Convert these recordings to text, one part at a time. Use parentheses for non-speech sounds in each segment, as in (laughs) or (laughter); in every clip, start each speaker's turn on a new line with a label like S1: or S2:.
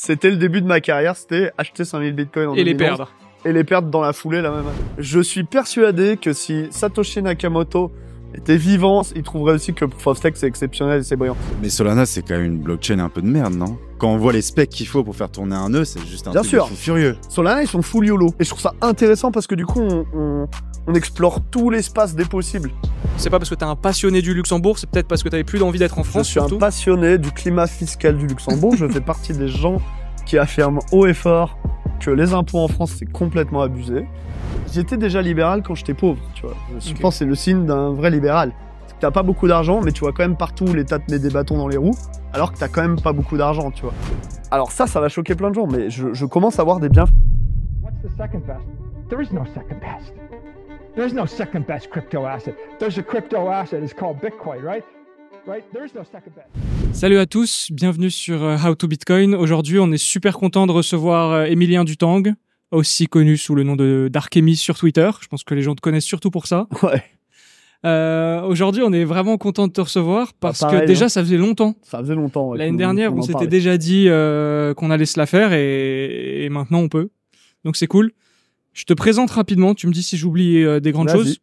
S1: C'était le début de ma carrière, c'était acheter 5000 bitcoins en Et les perdre. Et les perdre dans la foulée la même Je suis persuadé que si Satoshi Nakamoto t'es vivant, ils trouveraient aussi que
S2: Proof of c'est exceptionnel et c'est brillant. Mais Solana c'est quand même une blockchain un peu de merde, non Quand on voit les specs qu'il faut pour faire tourner un nœud, c'est juste un Bien truc sûr.
S1: furieux. Solana ils sont full YOLO et je trouve ça intéressant parce que du coup on, explore tout l'espace des possibles.
S2: C'est pas parce que t'es
S3: un passionné
S1: du Luxembourg, c'est
S3: peut-être parce que t'avais plus d'envie d'être en France. Je suis un
S1: passionné du climat fiscal du Luxembourg, je fais partie des gens qui affirment haut et fort que les impôts en France, c'est complètement abusé. J'étais déjà libéral quand j'étais pauvre, tu vois. Je pense que c'est le signe d'un vrai libéral. Tu T'as pas beaucoup d'argent, mais tu vois quand même partout l'État te met des bâtons dans les roues, alors que t'as quand même pas beaucoup d'argent, tu vois. Alors ça, ça va choquer plein de gens, mais je, commence à voir des bienfaits.
S3: second best? There is no second best. no second best crypto asset. There's
S1: a crypto asset, it's called Bitcoin, right?
S3: Salut à tous, bienvenue sur euh, How to Bitcoin. Aujourd'hui, on est super content de recevoir Emilien euh, Dutang, aussi connu sous le nom de d'Archemy sur Twitter. Je pense que les gens te connaissent surtout pour ça. Ouais. Euh, aujourd'hui, on est vraiment content de te recevoir ah, parce que déjà, hein. ça faisait longtemps. Ça faisait longtemps. L'année dernière, on, s'était déjà dit qu'on allait se la faire et, maintenant on peut. Donc c'est cool. Je te présente rapidement. Tu me dis si j'oublie des grandes choses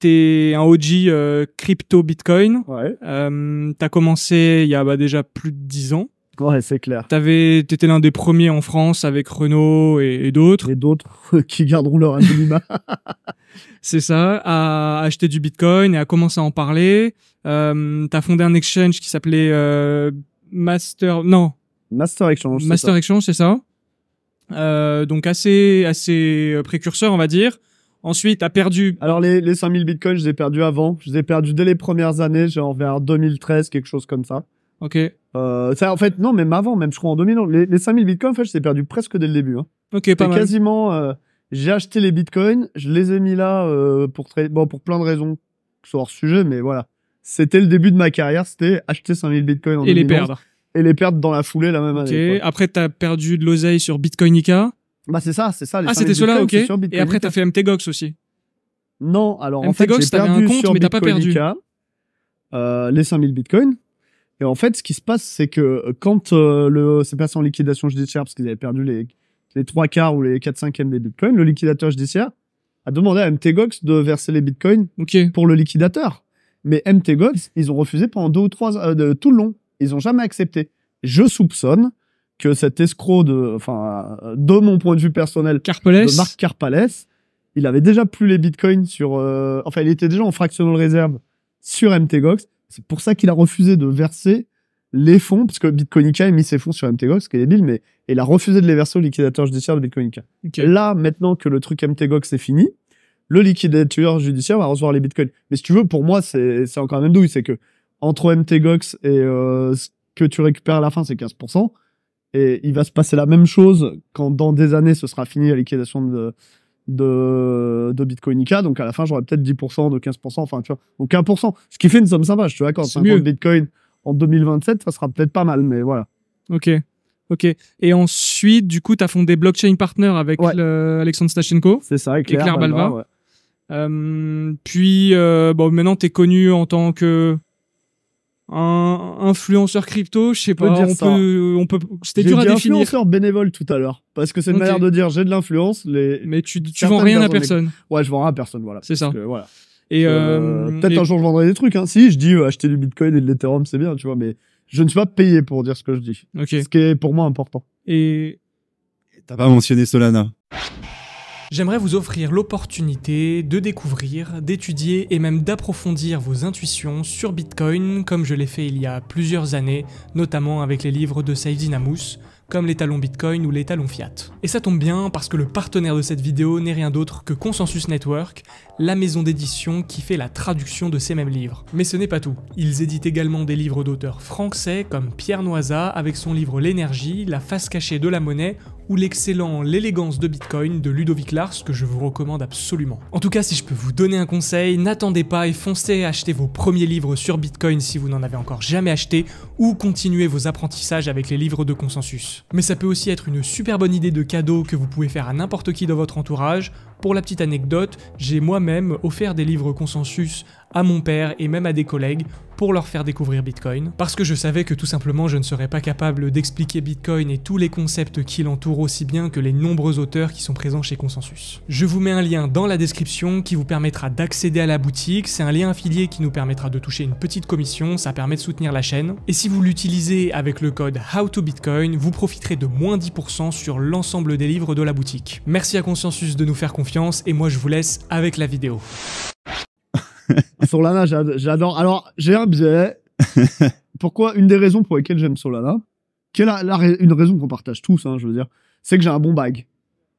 S3: t'es un OG euh, crypto Bitcoin. Ouais. Euh, t'as commencé il y a bah, déjà plus de dix ans. Ouais, c'est clair. T'avais, t'étais l'un des premiers en France avec Renault et, d'autres. Et d'autres (laughs) qui garderont leur anonymat. (laughs) c'est ça, à acheter du Bitcoin et à commencer à en parler. Euh, t'as fondé un exchange qui s'appelait euh, Master, non. Master Exchange. Master Exchange, c'est ça. donc assez, assez précurseur, on va dire.
S1: Ensuite, t'as perdu. Alors, les, les 5000 bitcoins, je les ai perdus avant. Je les ai perdus dès les premières années, genre vers 2013, quelque chose comme ça. Ok. Euh, ça, en fait, non, même avant, même je crois en 2000. Les, les 5000 bitcoins, en fait, je les ai perdus presque dès le début. Hein. Ok, pas mal. quasiment. Euh, j'ai acheté les bitcoins, je les ai mis là euh, pour, bon, pour plein de raisons, ce soit hors sujet, mais voilà. C'était le début de ma carrière, c'était acheter 5000 bitcoins en Et les perdre. Et les perdre dans la foulée la même année.
S3: Ok, après, t'as perdu de l'oseille sur Bitcoinica. Bah c'est ça, c'est ça. ah c'était cela, ok. Et après t'as fait MTGOX
S1: aussi. Non, alors en fait j'ai perdu un compte, sur mais t'as pas perdu. Euh, les 5000 bitcoins. Et en fait, ce qui se passe, c'est que euh, quand euh, le c'est passé en liquidation judiciaire parce qu'ils avaient perdu les les trois quarts ou les 4 cinquièmes des bitcoins, le liquidateur judiciaire a demandé à MTGOX de verser les bitcoins pour le liquidateur. Mais MTGOX, ils ont refusé pendant deux ou trois euh, de, tout le long. Ils ont jamais accepté. Je soupçonne que cet escroc de, enfin, de mon point de vue personnel, de Marc Carpales, il avait déjà plus les bitcoins sur, euh, enfin, il était déjà en fractional réserve sur MTGOX. C'est pour ça qu'il a refusé de verser les fonds, parce que Bitcoinica a mis ses fonds sur MTGOX, ce qui est débile, mais il a refusé de les verser au liquidateur judiciaire de Bitcoinica. Là, maintenant que le truc MTGOX est fini, le liquidateur judiciaire va recevoir les bitcoins. Mais si tu veux, pour moi, c'est encore la même douille. C'est que entre MTGOX et euh, ce que tu récupères à la fin, c'est 15%. Et il va se passer la même chose quand dans des années, ce sera fini la liquidation de, de, de Bitcoinica. Donc à la fin, j'aurai peut-être 10%, de 15%, enfin tu vois, donc 1%. Ce qui fait une somme sympa, je te d'accord. 50 Bitcoin en 2027, ça sera peut-être pas mal, mais voilà.
S3: Ok. Ok. Et ensuite, du coup, tu as fondé Blockchain Partner avec Alexandre Stachenko. C'est ça, et Claire, Balva. Euh, puis, euh, bon, maintenant, tu es connu en tant que un influenceur crypto, je sais pas, on peut, on peut, c'était dur à définir. influenceur
S1: bénévole tout à l'heure, parce que c'est une manière de dire j'ai de l'influence. Les... Mais tu, tu vends rien à personne. Ouais, je vends rien à personne, voilà. C'est ça. voilà. Et euh, peut-être un jour je vendrai des trucs. Hein. Si je dis euh, acheter du Bitcoin et de l'Ethereum, c'est bien, tu vois, mais je ne suis pas payé pour dire ce que je dis. ok Ce qui est pour moi important. Et t'as
S2: pas mentionné Solana.
S1: J'aimerais vous offrir
S3: l'opportunité de découvrir, d'étudier et même d'approfondir vos intuitions sur Bitcoin comme je l'ai fait il y a plusieurs années, notamment avec les livres de Saïd Dinamous, comme les talons Bitcoin ou les talons Fiat. Et ça tombe bien parce que le partenaire de cette vidéo n'est rien d'autre que Consensus Network, la maison d'édition qui fait la traduction de ces mêmes livres. Mais ce n'est pas tout. Ils éditent également des livres d'auteurs français comme Pierre Noisa avec son livre L'énergie, la face cachée de la monnaie ou l'excellent L'élégance de Bitcoin de Ludovic Lars que je vous recommande absolument. En tout cas, si je peux vous donner un conseil, n'attendez pas et foncez acheter vos premiers livres sur Bitcoin si vous n'en avez encore jamais acheté ou continuez vos apprentissages avec les livres de consensus. Mais ça peut aussi être une super bonne idée de cadeau que vous pouvez faire à n'importe qui dans votre entourage. Pour la petite anecdote, j'ai moi-même offert des livres consensus à mon père et même à des collègues pour leur faire découvrir Bitcoin, parce que je savais que tout simplement je ne serais pas capable d'expliquer Bitcoin et tous les concepts qui l'entourent aussi bien que les nombreux auteurs qui sont présents chez Consensus. Je vous mets un lien dans la description qui vous permettra d'accéder à la boutique, c'est un lien affilié qui nous permettra de toucher une petite commission, ça permet de soutenir la chaîne, et si vous l'utilisez avec le code HowToBitcoin, vous profiterez de moins 10% sur l'ensemble des livres de la boutique. Merci à Consensus de nous faire confiance et moi je vous laisse avec la vidéo.
S1: (laughs) Solana, j'adore. Alors, j'ai un biais. (laughs) Pourquoi Une des raisons pour lesquelles j'aime Solana, qui est la, une raison qu'on partage tous, hein, je veux dire, c'est que j'ai un bon bag.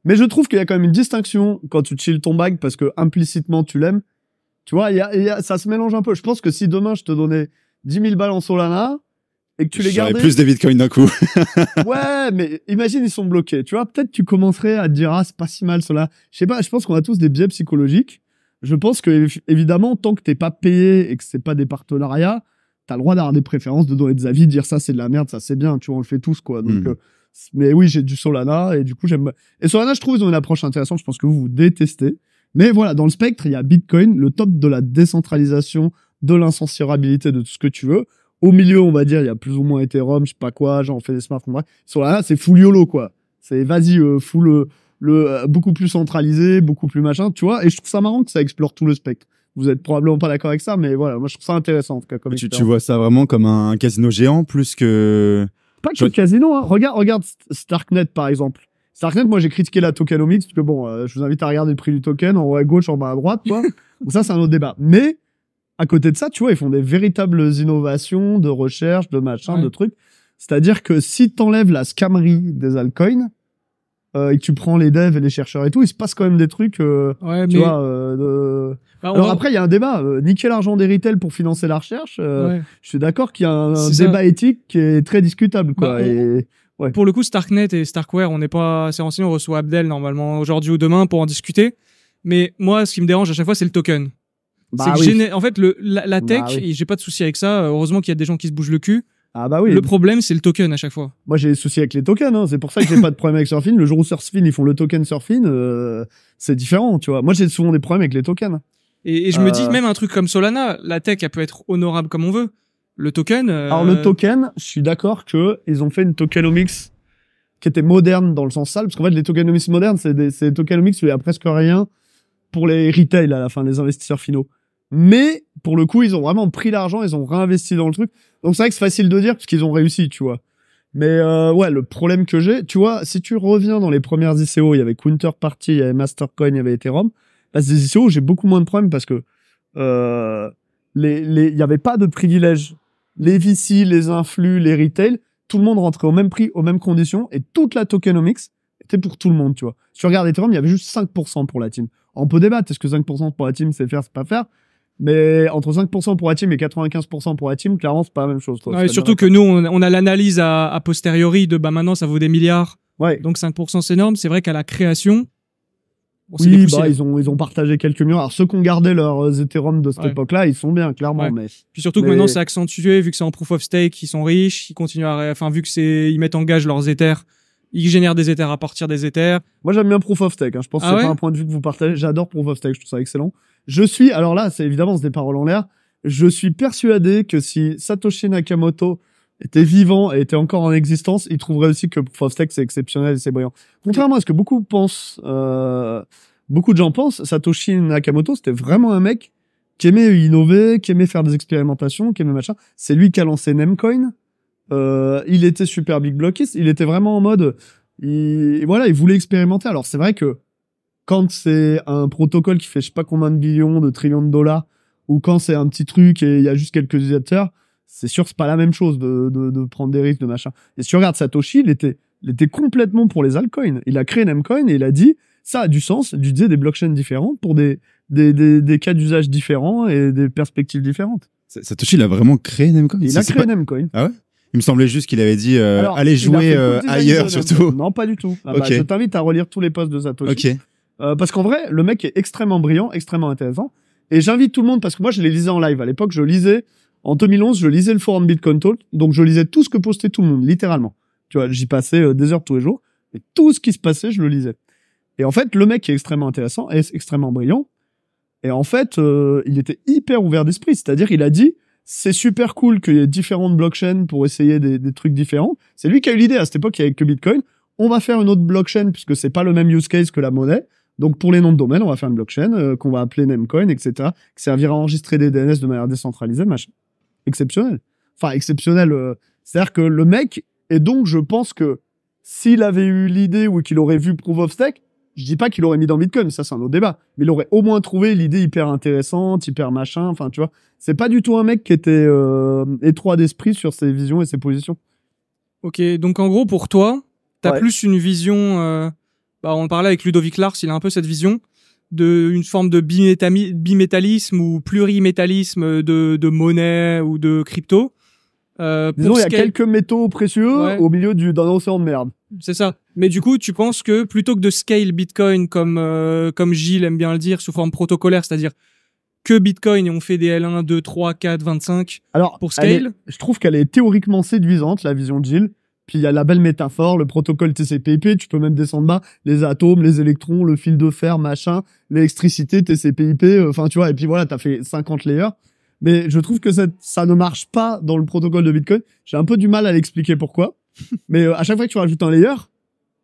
S1: Mais je trouve qu'il y a quand même une distinction quand tu chill ton bag parce que implicitement tu l'aimes. Tu vois, y y a, ça se mélange un peu. Je pense que si demain je te donnais 10 000 balles en Solana et que tu les gardais. plus des
S2: bitcoins d'un coup. (laughs)
S1: ouais, mais imagine ils sont bloqués. Tu vois, peut-être tu commencerais à te dire, ah, c'est pas si mal Solana. Je sais pas, je pense qu'on a tous des biais psychologiques je pense que évidemment, tant que t'es pas payé et que c'est pas des partenariats, t'as le droit d'avoir des préférences, de donner des avis, de dire ça c'est de la merde, ça c'est bien, tu vois, on le fait tous quoi. Donc, mm. euh, mais oui, j'ai du Solana et du coup j'aime. Et Solana, je trouve ils ont une approche intéressante. Je pense que vous vous détestez, mais voilà, dans le spectre, il y a Bitcoin, le top de la décentralisation, de l'incensurabilité, de tout ce que tu veux. Au milieu, on va dire, il y a plus ou moins Ethereum, je sais pas quoi, genre on fait des smart contracts. Solana, c'est full YOLO quoi. C'est vas-y, euh, euh euh, beaucoup plus centralisé, beaucoup plus machin, tu vois. Et je trouve ça marrant que ça explore tout le spectre. Vous êtes probablement pas d'accord avec ça, mais voilà, moi je trouve ça intéressant en tout Comme tu,
S2: vois ça vraiment comme un casino géant plus que. Pas que casino, hein. Regarde, regarde
S1: Starknet par exemple. Starknet, moi j'ai critiqué la tokenomics parce que bon, euh, je vous invite à regarder le prix du token en haut à gauche, en bas à droite, quoi. (laughs) ça c'est un autre débat. Mais à côté de ça, tu vois, ils font des véritables innovations de recherche, de machin, de trucs. C'est-à-dire que si t'enlèves la scamerie des altcoins, euh, et que tu prends les devs et les chercheurs et tout, il se passe quand même des trucs. Euh, tu vois. Euh, bah, Alors après, il y a un débat. niquer l'argent des pour financer la recherche. Je suis d'accord qu'il y a un, débat éthique qui est très discutable, quoi. Bah, ouais. Pour le coup, Starknet
S3: et Starkware, on n'est pas assez renseigné. On reçoit Abdel normalement aujourd'hui ou demain pour en discuter. Mais moi, ce qui me dérange à chaque fois, c'est le token. Bah, En fait, le, la, bah tech, j'ai pas de souci avec ça. Heureusement qu'il y a des gens qui se bougent le cul ah bah oui. Le problème, c'est le token à chaque fois.
S1: Moi, j'ai des soucis avec les tokens. Hein. C'est pour ça que j'ai pas de problème avec Surfin. Le jour où Surfin, ils font le token Surfin, euh, c'est différent, tu vois. Moi, j'ai souvent des problèmes avec les tokens.
S3: Et, je me dis, euh. même un truc comme Solana, la tech, elle peut être honorable comme on veut.
S1: Le token. Euh, Alors le token, je suis d'accord que ils ont fait une tokenomics qui était moderne dans le sens sale, parce qu'en fait, les tokenomics modernes, c'est des, des tokenomics où il y a presque rien pour les retail à la fin, les investisseurs finaux. Mais pour le coup, ils ont vraiment pris l'argent, ils ont réinvesti dans le truc. Donc c'est vrai que c'est facile de dire parce qu'ils ont réussi, tu vois. Mais euh, ouais, le problème que j'ai, tu vois, si tu reviens dans les premières ICO, il y avait Party, il y avait Mastercoin, il y avait Ethereum. Bah, c'est ICO j'ai beaucoup moins de problèmes parce que euh, les, les, il y avait pas de privilèges. Les VC, les influx, les retail, tout le monde rentrait au même prix, aux mêmes conditions, et toute la tokenomics était pour tout le monde, tu vois. Si tu regardes Ethereum, il y avait juste 5% pour la team. On peut débattre, est-ce que 5% pour la team, c'est faire, c'est pas faire mais entre 5% pour la team et 95% pour la team, clairement, c'est pas la même chose. et surtout
S3: que nous, on, a l'analyse à, à, posteriori de bah maintenant ça vaut des milliards. Ouais. Donc 5% c'est énorme. C'est vrai qu'à la création, oui, bah, ils
S1: ont ils ont partagé quelques millions. Alors ceux qui ont gardé leurs Ethereum euh, de cette époque-là, ils sont bien clairement. Mais puis surtout que maintenant c'est
S3: accentué vu que c'est en proof of stake, ils sont riches, ils continuent à, enfin vu que c'est ils mettent en gage leurs Ethers ils génèrent des éthers à partir des éthers. Moi, j'aime bien Proof of Stake. Hein. Je
S1: pense ah que c'est pas un point de vue que vous partagez. J'adore Proof of Stake. Je trouve ça excellent. Je suis, alors là, c'est évidemment, des paroles en l'air. Je suis persuadé que si Satoshi Nakamoto était vivant et était encore en existence, il trouverait aussi que Stake c'est exceptionnel et c'est brillant. Contrairement à ce que beaucoup pensent, euh, beaucoup de gens pensent, Satoshi Nakamoto, c'était vraiment un mec qui aimait innover, qui aimait faire des expérimentations, qui aimait machin. C'est lui qui a lancé Namecoin. Euh, il était super big blockiste. Il était vraiment en mode, voilà, il voulait expérimenter. Alors c'est vrai que quand c'est un protocole qui fait je sais pas combien de billions, de trillions de dollars, ou quand c'est un petit truc et il y a juste quelques utilisateurs, c'est sûr c'est pas la même chose de, de, de, prendre des risques, de machin. Et si tu regardes Satoshi, il était, il était complètement pour les altcoins. Il a créé Namecoin et il a dit ça a du sens d'utiliser des blockchains différentes pour des, des, des, cas d'usage différents et des perspectives différentes.
S2: Satoshi, il a vraiment créé Namecoin. Il a créé Namecoin. Ah ouais il me semblait juste qu'il avait dit euh, allez jouer euh, ailleurs surtout. Non, pas du tout. Ah bah, je
S1: t'invite à relire tous les posts de Satoshi. Okay. Euh, parce qu'en vrai, le mec est extrêmement brillant, extrêmement intéressant. Et j'invite tout le monde, parce que moi, je les lisais en live. À l'époque, je lisais, en 2011, je lisais le forum Bitcoin Talk. Donc, je lisais tout ce que postait tout le monde, littéralement. Tu vois, j'y passais euh, des heures tous les jours. Et tout ce qui se passait, je le lisais. Et en fait, le mec est extrêmement intéressant, est extrêmement brillant. Et en fait, euh, il était hyper ouvert d'esprit. C'est-à-dire, il a dit, c'est super cool qu'il y ait différentes blockchains pour essayer des, trucs différents. C'est lui qui a eu l'idée à cette époque avec Bitcoin. On va faire une autre blockchain puisque c'est pas le même use case que la monnaie. Donc pour les noms de domaine, on va faire une blockchain euh, qu'on va appeler Namecoin, etc., qui servira à enregistrer des DNS de manière décentralisée, machin. Exceptionnel. Enfin, exceptionnel. Euh, c'est-à-dire que le mec, et donc je pense que s'il avait eu l'idée ou qu'il aurait vu Proof of Stake, je dis pas qu'il aurait mis dans Bitcoin, ça c'est un autre débat, mais il aurait au moins trouvé l'idée hyper intéressante, hyper machin, enfin tu vois. C'est pas du tout un mec qui était euh, étroit d'esprit sur ses visions et ses positions. Ok, donc en gros pour toi, t'as
S3: plus une vision bah, on on parlait avec Ludovic Lars, il a un peu cette vision de une forme de bimétallisme ou plurimétallisme de, de monnaie ou de crypto. Euh, Disons, il y a quelques
S1: métaux précieux au milieu d'un océan de merde.
S3: C'est ça. Mais du coup, tu penses que plutôt que de scale Bitcoin comme euh, comme Gilles aime bien le dire sous forme protocolaire, c'est-à-dire que Bitcoin et on fait des L1, 2, 3, 4, 25
S1: Alors, pour scale. je trouve qu'elle est théoriquement séduisante la vision de Gilles. Puis il y a la belle métaphore, le protocole TCPIP, Tu peux même descendre bas, les atomes, les électrons, le fil de fer, machin, l'électricité, TCPIP, ip euh, Enfin, tu vois. Et puis voilà, t'as fait 50 layers. Mais je trouve que ça, ne marche pas dans le protocole de Bitcoin. J'ai un peu du mal à l'expliquer pourquoi. (laughs) Mais euh, à chaque fois que tu rajoutes un layer,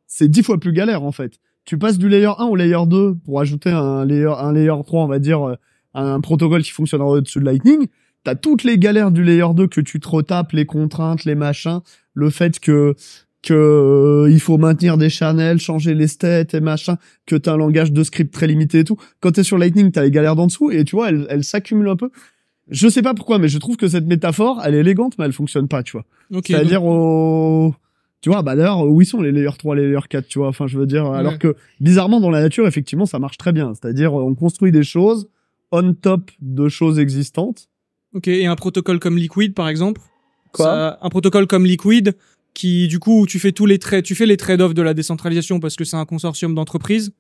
S1: c'est dix fois plus galère en fait. Tu passes du layer 1 au layer 2 pour ajouter un layer, un layer 3, on va dire, euh, un protocole qui fonctionne au-dessus de Lightning t'as toutes les galères du layer 2 que tu te retapes, les contraintes, les machins, le fait que que euh, il faut maintenir des channels, changer les stats et machin, que t'as un langage de script très limité et tout. Quand t'es sur Lightning, t'as les galères d'en dessous et tu vois, elles, s'accumulent un peu. Je sais pas pourquoi, mais je trouve que cette métaphore, elle est élégante, mais elle fonctionne pas, tu vois. Okay, C'est-à-dire, tu vois, bah d'ailleurs, où ils sont les layers 3, les layers 4, tu vois. Enfin, je veux dire, alors que bizarrement, dans la nature, effectivement, ça marche très bien. C'est-à-dire, on construit des choses on top de choses existantes
S3: Ok, et un protocole comme Liquid, par exemple Quoi Un protocole comme Liquid, qui du coup, tu fais tous les trades tu fais les trade-offs de la décentralisation parce que c'est un consortium d'entreprises.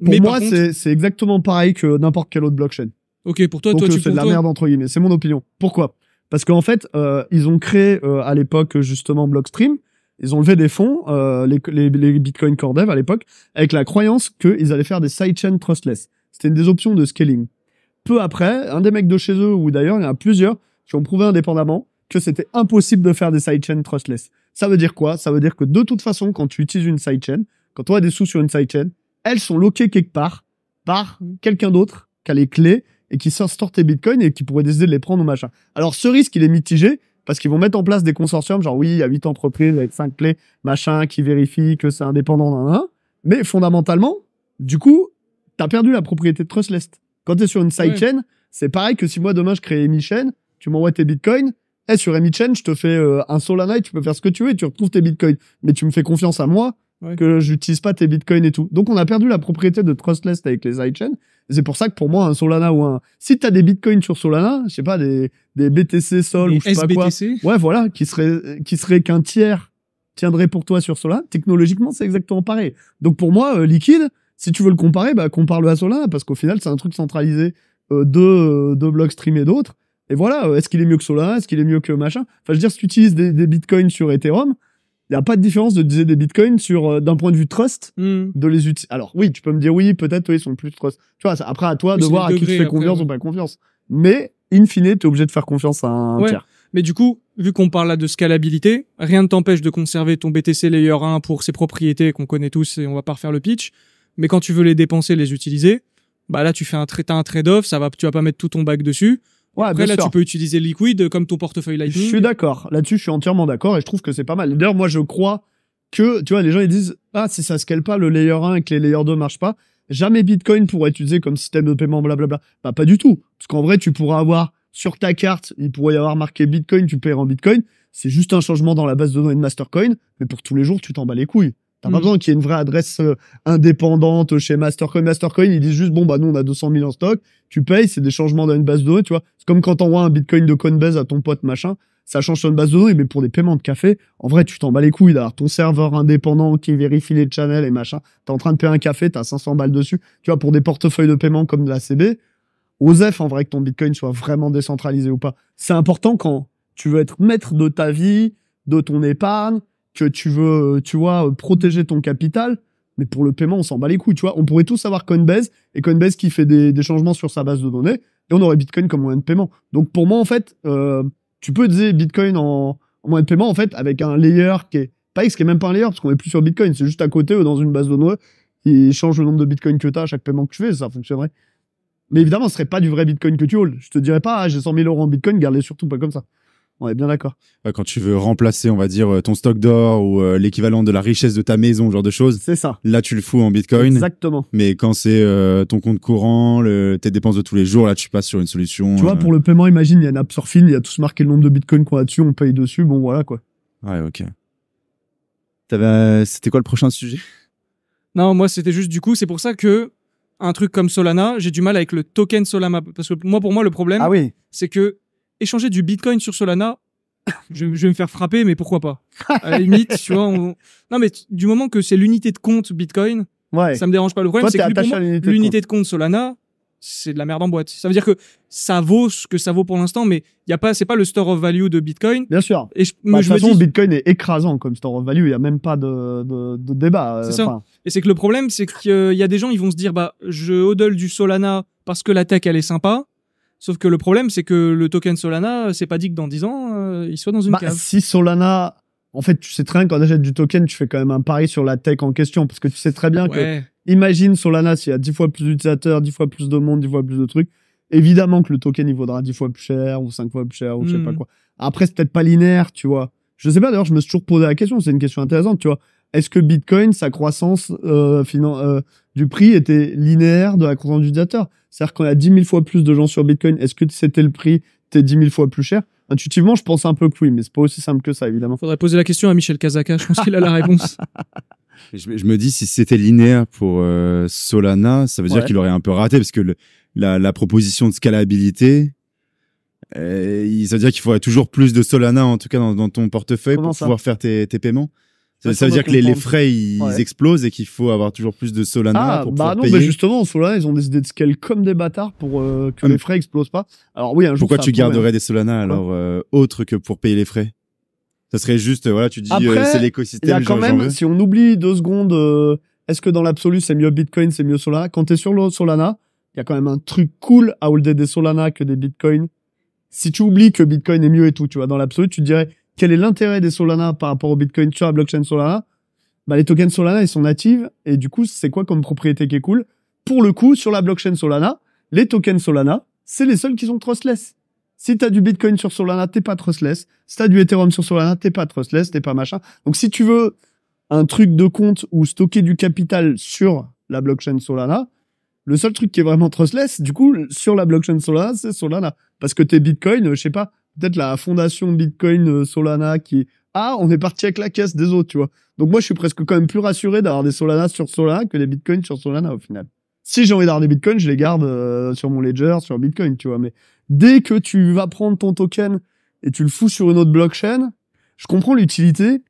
S1: mais moi, c'est, c'est exactement pareil que n'importe quelle autre blockchain. Ok, pour toi, toi, euh, tu fais de la merde entre guillemets. C'est mon opinion. Pourquoi Parce qu'en fait, euh, ils ont créé euh, à l'époque justement Blockstream. Ils ont levé des fonds, les, les, les, Bitcoin Core Dev à l'époque, avec la croyance qu'ils allaient faire des sidechains trustless. C'était une des options de scaling peu après, un des mecs de chez eux, ou d'ailleurs, il y en a plusieurs, qui ont prouvé indépendamment que c'était impossible de faire des sidechains trustless. Ça veut dire quoi Ça veut dire que de toute façon, quand tu utilises une sidechain, quand on a des sous sur une sidechain, elles sont loquées quelque part par quelqu'un d'autre qui a les clés et qui sort tes bitcoins et qui pourrait décider de les prendre ou machin. Alors ce risque, il est mitigé parce qu'ils vont mettre en place des consortiums, genre oui, il y a 8 entreprises avec 5 clés, machin, qui vérifient que c'est indépendant, d'un, Mais fondamentalement, du coup, tu as perdu la propriété de Trustless. Quand tu es sur une sidechain, c'est pareil que si moi demain je crée Emichain, tu m'envoies tes bitcoins, et eh, sur Emichain, je te fais euh, un Solana et tu peux faire ce que tu veux et tu retrouves tes bitcoins. Mais tu me fais confiance à moi que que j'utilise pas tes bitcoins et tout. Donc on a perdu la propriété de trustless avec les sidechains. C'est pour ça que pour moi, un Solana ou un... Si tu as des bitcoins sur Solana, je sais pas, des, BTC Sol ou je sais pas quoi. Ouais, voilà, qui serait, qui serait qu'un tiers tiendrait pour toi sur Solana, technologiquement, c'est exactement pareil. Donc pour moi, euh, liquide, si tu veux le comparer, bah, compare le à Solana, parce qu'au final, c'est un truc centralisé euh, de, euh, de streamés d'autres. Et voilà, euh, est-ce qu'il est mieux que Solana Est-ce qu'il est mieux que machin Enfin, je veux dire, si tu utilises des, des bitcoins sur Ethereum, il n'y a pas de différence de utiliser des bitcoins sur euh, d'un point de vue trust hmm. de les utiliser. Alors oui, tu peux me dire oui, peut-être oui, ils sont plus trust. Tu vois, après à toi de voir à qui tu fais confiance ou pas confiance. Mais in fine, tu es obligé de faire confiance à un tiers.
S3: Mais du coup, vu qu'on parle là de scalabilité, rien ne t'empêche de conserver ton BTC Layer 1 pour ses propriétés qu'on connaît tous et on va pas refaire le pitch. Mais quand tu veux les dépenser, les utiliser, bah là, tu fais un, as un trade-off, ça va, tu vas pas mettre tout ton bac dessus. Ouais, Après, là, tu peux utiliser Liquid comme ton
S1: portefeuille Lightning. Je suis d'accord. Là-dessus, je suis entièrement d'accord et je trouve que c'est pas mal. D'ailleurs, moi, je crois que, tu vois, les gens, ils disent, ah, si ça scale pas, le layer 1 et que les layer 2 marchent pas, jamais Bitcoin pourrait être utilisé comme système de paiement, blablabla. Bah, pas du tout. Parce qu'en vrai, tu pourras avoir sur ta carte, il pourrait y avoir marqué Bitcoin, tu paies en Bitcoin. C'est juste un changement dans la base de données de Mastercoin, mais pour tous les jours, tu t'en bats les couilles. T'as pas mm. besoin qu'il y ait une vraie adresse euh, indépendante euh, chez Mastercoin. Mastercoin, ils disent juste, bon, bah, nous, on a 200 000 en stock. Tu payes, c'est des changements dans une base de données, tu vois. C'est comme quand t'envoies un bitcoin de Coinbase à ton pote, machin. Ça change sur une base de données, mais pour des paiements de café, en vrai, tu t'en bats les couilles d'avoir ton serveur indépendant qui vérifie les channels et machin. T'es en train de payer un café, t'as 500 balles dessus. Tu vois, pour des portefeuilles de paiement comme de la CB, osef en vrai que ton bitcoin soit vraiment décentralisé ou pas. C'est important quand tu veux être maître de ta vie, de ton épargne, que tu veux, tu vois, protéger ton capital, mais pour le paiement, on s'en bat les couilles, tu vois. On pourrait tous avoir Coinbase et Coinbase qui fait des, changements sur sa base de données et on aurait Bitcoin comme moyen de paiement. Donc pour moi, en fait, euh, tu peux utiliser Bitcoin en, moyen de paiement, en fait, avec un layer qui est pas qui est même pas un layer parce qu'on est plus sur Bitcoin, c'est juste à côté ou dans une base de données. Il change le nombre de Bitcoin que tu as à chaque paiement que tu fais, ça fonctionnerait. Mais évidemment, ce serait pas du vrai Bitcoin que tu holds. Je te dirais pas, ah, j'ai 100 000 euros en Bitcoin, gardez surtout pas comme ça.
S2: On est bien d'accord. Quand tu veux remplacer, on va dire, euh, ton stock d'or ou euh, l'équivalent de la richesse de ta maison, ce genre de choses. C'est ça. Là, tu le fous en bitcoin. Exactement. Mais quand c'est euh, ton compte courant, tes dépenses de tous les jours, là, tu passes sur une solution. Tu vois, pour
S1: le paiement, imagine, il y a une app sur il y a tous marqué le nombre de bitcoin qu'on a dessus, on paye dessus, bon, voilà, quoi.
S2: Ouais, ok. C'était quoi le prochain sujet
S1: Non, moi,
S3: c'était juste du coup, c'est pour ça que un truc comme Solana, j'ai du mal avec le token Solana. Parce que moi, pour moi, le problème, ah oui. c'est que échanger du Bitcoin sur Solana, je, vais me faire frapper, mais pourquoi pas À la limite, tu vois. Non, mais du moment que c'est l'unité de compte Bitcoin, ça ça me dérange pas. Le problème, c'est l'unité de, compte Solana, c'est de la merde en boîte. Ça veut dire que ça vaut ce que ça vaut pour l'instant, mais il y a pas, c'est pas le store of value
S1: de Bitcoin. Bien sûr. Et bah, de toute façon, Bitcoin est écrasant comme store of value. Il y a même pas de, débat. Euh, c'est ça.
S3: Et c'est que le problème, c'est qu'il euh, y a des gens, ils vont se dire, bah, je hodle du Solana parce que la tech, elle est sympa. Sauf que le problème, c'est que le token Solana, c'est pas dit que dans 10
S1: ans, euh, il
S3: soit dans une bah, cave. Si
S1: Solana, en fait, tu sais très bien quand achètes du token, tu fais quand même un pari sur la tech en question, parce que tu sais très bien que, imagine Solana, s'il y a 10 fois plus d'utilisateurs, 10 fois plus de monde, 10 fois plus de trucs, évidemment que le token, il vaudra 10 fois plus cher, ou 5 fois plus cher, ou je sais pas hmm. quoi. Après, c'est peut-être pas linéaire, tu vois. Je sais pas, d'ailleurs, je me suis toujours posé la question, c'est une question intéressante, tu vois. Est-ce que Bitcoin, sa croissance euh, euh, du prix était linéaire de la croissance d'utilisateurs c'est-à-dire qu'on a 10 000 fois plus de gens sur Bitcoin. Est-ce que c'était le prix T'es 10 000 fois plus cher Intuitivement, je pense un peu que oui, mais c'est pas aussi simple que ça, évidemment. Faudrait poser la question à Michel Kazaka. Je pense qu'il a la réponse. (laughs)
S2: Je, me dis si c'était linéaire pour euh, Solana, ça veut dire qu'il aurait un peu raté parce que la, proposition de scalabilité, euh, ça veut dire qu'il faudrait toujours plus de Solana en tout cas dans, ton portefeuille pour pouvoir faire tes paiements. Ça, veut dire que les, frais ils explosent et qu'il faut avoir toujours plus de Solana ah, pour bah non, mais
S1: justement, Solana, ils ont décidé de scale comme des bâtards pour euh, que ah, les frais explosent pas. Alors oui, un jour, Pourquoi tu garderais des
S2: Solana alors euh, autre que pour payer les frais Ça serait juste voilà, tu dis euh, c'est l'écosystème. quand même, si
S1: on oublie deux secondes, est-ce que dans l'absolu c'est mieux Bitcoin, c'est mieux Solana Quand t'es sur le Solana, il y a quand même un truc cool à holder des Solana que des Bitcoin. Si tu oublies que Bitcoin est mieux et tout, tu vois, dans l'absolu, tu dirais quel est l'intérêt des Solana par rapport au Bitcoin sur la blockchain Solana bah, Les tokens Solana, ils sont natifs. Et du coup, c'est quoi comme propriété qui est cool Pour le coup, sur la blockchain Solana, les tokens Solana, c'est les seuls qui sont trustless. Si tu as du Bitcoin sur Solana, t'es pas trustless. Si tu as du Ethereum sur Solana, t'es pas trustless, t'es pas machin. Donc si tu veux un truc de compte ou stocker du capital sur la blockchain Solana, le seul truc qui est vraiment trustless, du coup, sur la blockchain Solana, c'est Solana. Parce que tes Bitcoin, je sais pas, peut-être la fondation Bitcoin euh, Solana qui ah, on est parti avec la caisse des autres, tu vois. Donc moi, je suis presque quand même plus rassuré d'avoir des Solana sur Solana que des Bitcoins sur Solana au final. Si j'ai envie d'avoir des Bitcoins, je les garde euh, sur mon ledger, sur Bitcoin, tu vois. Mais dès que tu vas prendre ton token et tu le fous sur une autre blockchain, je comprends l'utilité,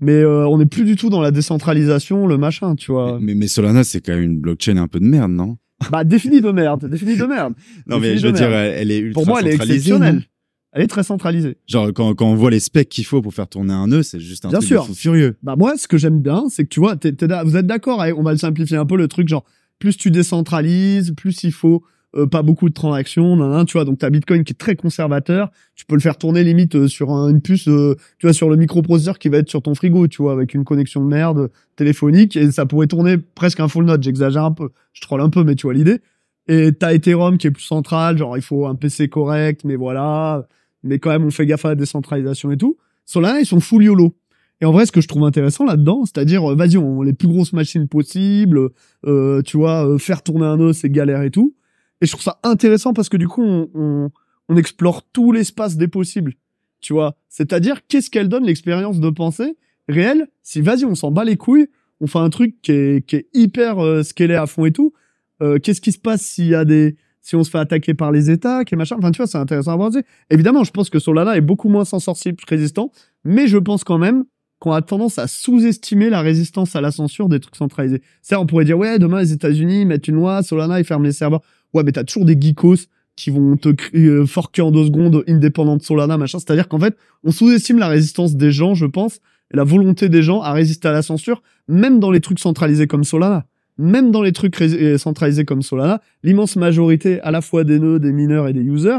S1: mais euh, on n'est plus du tout dans la
S2: décentralisation, le machin, tu vois. Mais, Solana, c'est quand même une blockchain un peu de merde, non
S1: Bah définie de merde, définie de merde. (laughs) non mais je veux dire, elle est ultra Pour moi, elle est exceptionnelle
S2: elle est très centralisée. Genre, quand, quand on voit les specs qu'il faut pour faire tourner un nœud, c'est juste un truc sûr.
S1: furieux. Bah, moi, ce que j'aime bien, c'est que tu vois, vous êtes d'accord, on va le simplifier un peu le truc, genre, plus tu décentralises, plus il faut euh, pas beaucoup de transactions, nan, tu vois, donc t'as Bitcoin qui est très conservateur, tu peux le faire tourner limite euh, sur une puce, euh, tu vois, sur le microprocesseur qui va être sur ton frigo, tu vois, avec une connexion de merde téléphonique, et ça pourrait tourner presque un full node, j'exagère un peu, je troll un peu, mais tu vois l'idée. Et t'as Ethereum qui est plus central, genre il faut un PC correct, mais voilà, mais quand même on fait gaffe à la décentralisation et tout. Sur là, ils sont full YOLO. Et en vrai, ce que je trouve intéressant là-dedans, c'est-à-dire, euh, vas-y, on les plus grosses machines possibles, euh, tu vois, euh, faire tourner un nœud, c'est galère et tout. Et je trouve ça intéressant parce que du coup, on, on, explore tout l'espace des possibles, tu vois. C'est-à-dire, qu'est-ce qu'elle donne l'expérience de pensée réelle Si, vas-y, on s'en bat les couilles, on fait un truc qui est, qui est hyper scalé à fond et tout. qu'est-ce qui se passe s'il y a des si on se fait attaquer par les États, quel machin. Enfin, tu vois, c'est intéressant à voir. Évidemment, je pense que Solana est beaucoup moins sensible que résistant, mais je pense quand même qu'on a tendance à sous-estimer la résistance à la censure des trucs centralisés. cest on pourrait dire, ouais, demain, les États-Unis mettent une loi, Solana, ils ferment les serveurs. Ouais, mais t'as toujours des geekos qui vont te euh, forquer en deux secondes, indépendante Solana, machin. C'est-à-dire qu'en fait, on sous-estime la résistance des gens, je pense, et la volonté des gens à résister à la censure, même dans les trucs centralisés comme Solana même dans les trucs euh, centralisés comme Solana, l'immense majorité à la fois des nœuds, des mineurs et des users,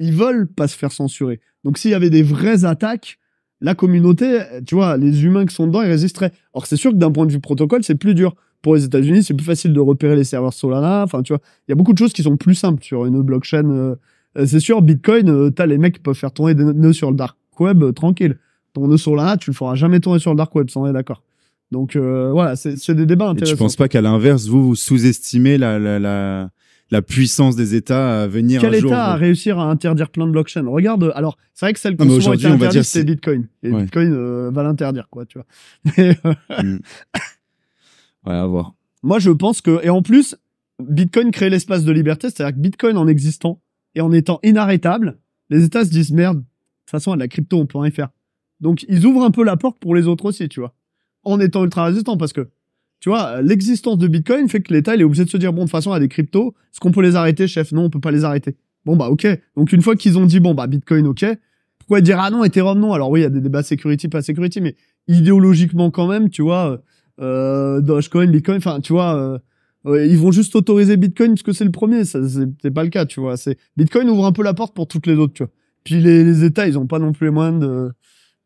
S1: ils veulent pas se faire censurer. Donc s'il y avait des vraies attaques, la communauté, euh, tu vois, les humains qui sont dedans, ils résisteraient. Or c'est sûr que d'un point de vue protocole, c'est plus dur. Pour les États-Unis, c'est plus facile de repérer les serveurs Solana. Enfin, tu vois, il y a beaucoup de choses qui sont plus simples sur une blockchain. Euh, c'est sûr, Bitcoin, t'as les mecs qui peuvent faire tourner des nœuds sur le dark web tranquille. Ton nœud Solana, tu le feras jamais tourner sur le dark web, sans est d'accord. Donc
S2: euh, voilà, c'est des débats intéressants. Et tu penses pas qu'à l'inverse, vous, vous sous-estimez la, la, puissance des États à venir Quel un jour État a à euh
S1: réussir à interdire plein de blockchains Regarde, alors c'est vrai que celle qu'on souvent été interdite, c'est Bitcoin. Et Bitcoin euh, va l'interdire, quoi, tu
S2: vois. (laughs) Mm. Ouais, à voir.
S1: Moi, je pense que, et en plus, Bitcoin crée l'espace de liberté, c'est-à-dire que Bitcoin en existant et en étant inarrêtable, les États se disent merde, de toute façon, la crypto, on peut rien faire. Donc, ils ouvrent un peu la porte pour les autres aussi, tu vois en étant ultra résistant parce que tu vois, l'existence de Bitcoin fait que l'État il est obligé de se dire bon de façon à des cryptos, est-ce qu'on peut les arrêter, chef Non, on peut pas les arrêter. Bon bah ok. Donc une fois qu'ils ont dit bon bah Bitcoin ok, pourquoi dire ah non Ethereum non Alors oui, il y a des débats security pas security, mais idéologiquement quand même, tu vois, euh, euh Dogecoin, Bitcoin, enfin tu vois. Euh, euh, ils vont juste autoriser Bitcoin parce que c'est le premier, ça c'est pas le cas, tu vois. C'est Bitcoin ouvre un peu la porte pour toutes les autres, tu vois. Puis les, les États, ils ont pas non plus les moyens de.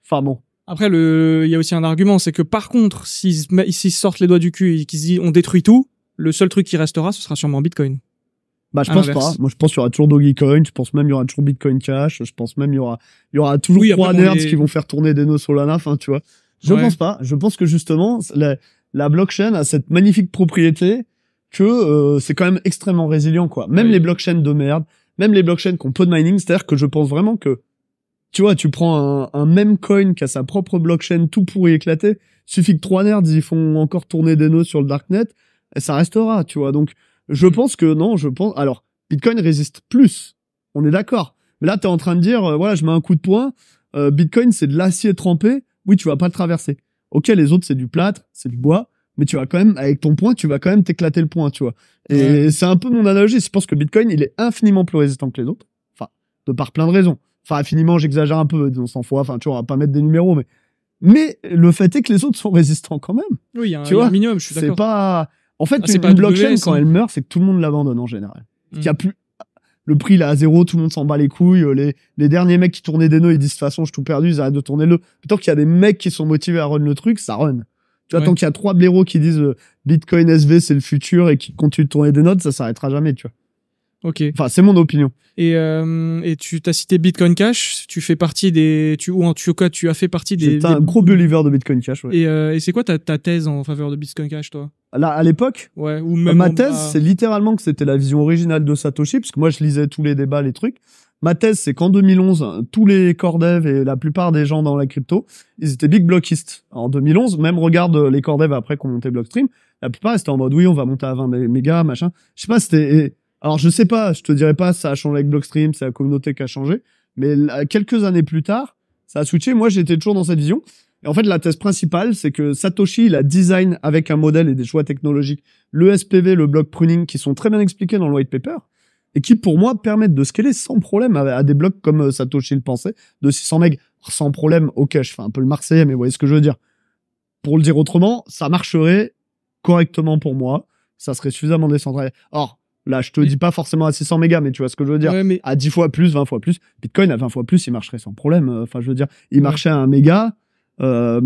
S1: Enfin bon,
S3: après, le, il y a aussi un argument, c'est que par contre, s'ils sortent les doigts du cul et qu'ils disent on détruit tout, le seul truc qui restera, ce sera sûrement Bitcoin.
S1: Bah, je pense pas. Moi, je pense qu'il y aura toujours Dogecoin. Je pense même il y aura toujours Bitcoin Cash. Je pense même il y aura, il y aura toujours trois nerds qui vont faire tourner des nœuds Solana. Enfin, tu vois. Je pense pas. Je pense que justement, la, blockchain a cette magnifique propriété que euh, c'est quand même extrêmement résilient, quoi. Même les blockchains de merde, même les blockchains qui ont peu de mining, c'est-à-dire que je pense vraiment que tu vois, tu prends un, même coin qui a sa propre blockchain tout pourri éclaté, suffit que trois nerds, ils font encore tourner des nœuds sur le darknet, et ça restera, tu vois. Donc, je mm. pense que non, je pense. Alors, Bitcoin résiste plus, on est d'accord. Mais là, tu en train de dire, euh, voilà, je mets un coup de poing, euh, Bitcoin, c'est de l'acier trempé, oui, tu vas pas le traverser. Ok, les autres, c'est du plâtre, c'est du bois, mais tu vas quand même, avec ton poing, tu vas quand même t'éclater le poing, tu vois. Et c'est un peu mon analogie. Je pense que Bitcoin, il est infiniment plus résistant que les autres. Enfin, de par plein de raisons. Enfin, infiniment, j'exagère un peu, on s'en fois. Enfin, tu vois, on va pas mettre des numéros, mais. Mais le fait est que les autres sont résistants quand même. Oui, il y a un, minimum, je suis d'accord. pas. En fait, ah, une, blockchain, quand hein. elle meurt, c'est que tout le monde l'abandonne en général. Mm. Il y a plus. Le prix, là, à zéro, tout le monde s'en bat les couilles. Euh, les, les derniers mecs qui tournaient des nœuds, ils disent de toute façon, je tout perdu, ils arrêtent de tourner le. Tant qu'il y a des mecs qui sont motivés à run le truc, ça run. Tu vois, tant qu'il y a trois blaireaux qui disent euh, Bitcoin SV, c'est le futur et qui continuent de tourner des notes, ça s'arrêtera jamais, tu vois. Ok. Enfin, c'est mon opinion.
S3: Et, euh, et tu t'as cité Bitcoin Cash, tu fais partie des, tu, ou en tout cas, tu as fait partie des. C'est un gros
S1: believer de Bitcoin Cash, ouais.
S3: Et, euh, et c'est quoi ta, ta, thèse en faveur de Bitcoin Cash, toi
S1: Là, à l'époque Ouais, ou même. Ma thèse, c'est littéralement que c'était la vision originale de Satoshi, parce que moi, je lisais tous les débats, les trucs. Ma thèse, c'est qu'en 2011, tous les core et la plupart des gens dans la crypto, ils étaient big blockistes. En 2011, même regarde euh, les core après qu'on montait Blockstream, la plupart, étaient en mode, oui, on va monter à 20 mégas, machin. Je sais pas, c'était, alors je sais pas, je te dirais pas, ça a changé avec Blockstream, c'est la communauté qui a changé, mais euh, quelques années plus tard, ça a switché. Moi, j'étais toujours dans cette vision. Et en fait, la thèse principale, c'est que Satoshi, il a design avec un modèle et des choix technologiques, le SPV, le block pruning, qui sont très bien expliqués dans le white paper, et qui, pour moi, permettent de scaler sans problème à, des blocs comme euh, Satoshi le pensait, de 600 MB Sans problème, ok, je fais un peu le marseillais, mais vous voyez ce que je veux dire. Pour le dire autrement, ça marcherait correctement pour moi. Ça serait suffisamment décentralisé. Or, Là, je te dis pas forcément à 600 mégas, mais tu vois ce que je veux dire. mais... À 10 fois plus, 20 fois plus. Bitcoin à 20 fois plus, il marcherait sans problème. Euh, enfin, je veux dire, il marchait à 1 méga. Euh,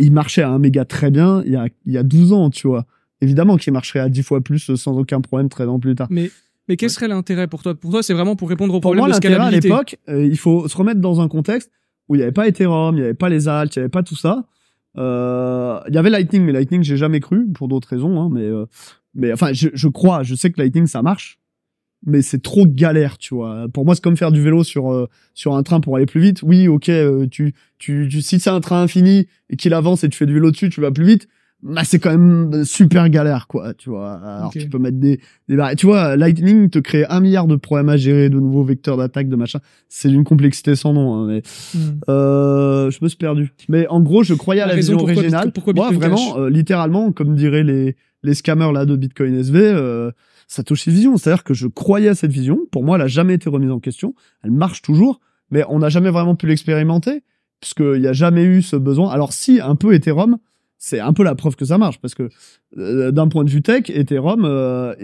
S1: il, marchait à 1 méga très bien il y a, 12 ans, tu vois. Évidemment qu'il marcherait à 10 fois plus euh, sans aucun problème très ans plus tard. Mais, mais
S3: quel serait l'intérêt pour toi Pour toi, c'est vraiment pour répondre au problème de scalabilité. à l'époque,
S1: euh, il faut se remettre dans un contexte où il n'y avait pas Ethereum, il n'y avait pas les alts, il n'y avait pas tout ça. Euh, il y avait Lightning, mais Lightning, j'ai jamais cru pour d'autres raisons. Hein, mais, euh, mais enfin, je, je crois, je sais que Lightning, ça marche mais c'est trop galère, tu vois. Pour moi, c'est comme faire du vélo sur euh, sur un train pour aller plus vite. Oui, ok, tu, tu tu si c'est un train infini et qu'il avance et tu fais du vélo dessus, tu vas plus vite bah c'est quand même super galère quoi tu vois alors tu peux mettre des, des tu vois Lightning te crée un milliard de problèmes à gérer de nouveaux vecteurs d'attaque de machin c'est d'une complexité sans nom hein, mais hmm. euh, je me suis perdu mais en gros je croyais à la, vision originale pourquoi vraiment euh, littéralement comme diraient les les scammers là de Bitcoin SV ça euh, touche cette vision c'est à dire que je croyais à cette vision pour moi elle a jamais été remise en question elle marche toujours mais on n'a jamais vraiment pu l'expérimenter il n'y a jamais eu ce besoin alors si un peu Ethereum c'est un peu la preuve que ça marche parce que euh, d'un point de vue tech, Ethereum, euh,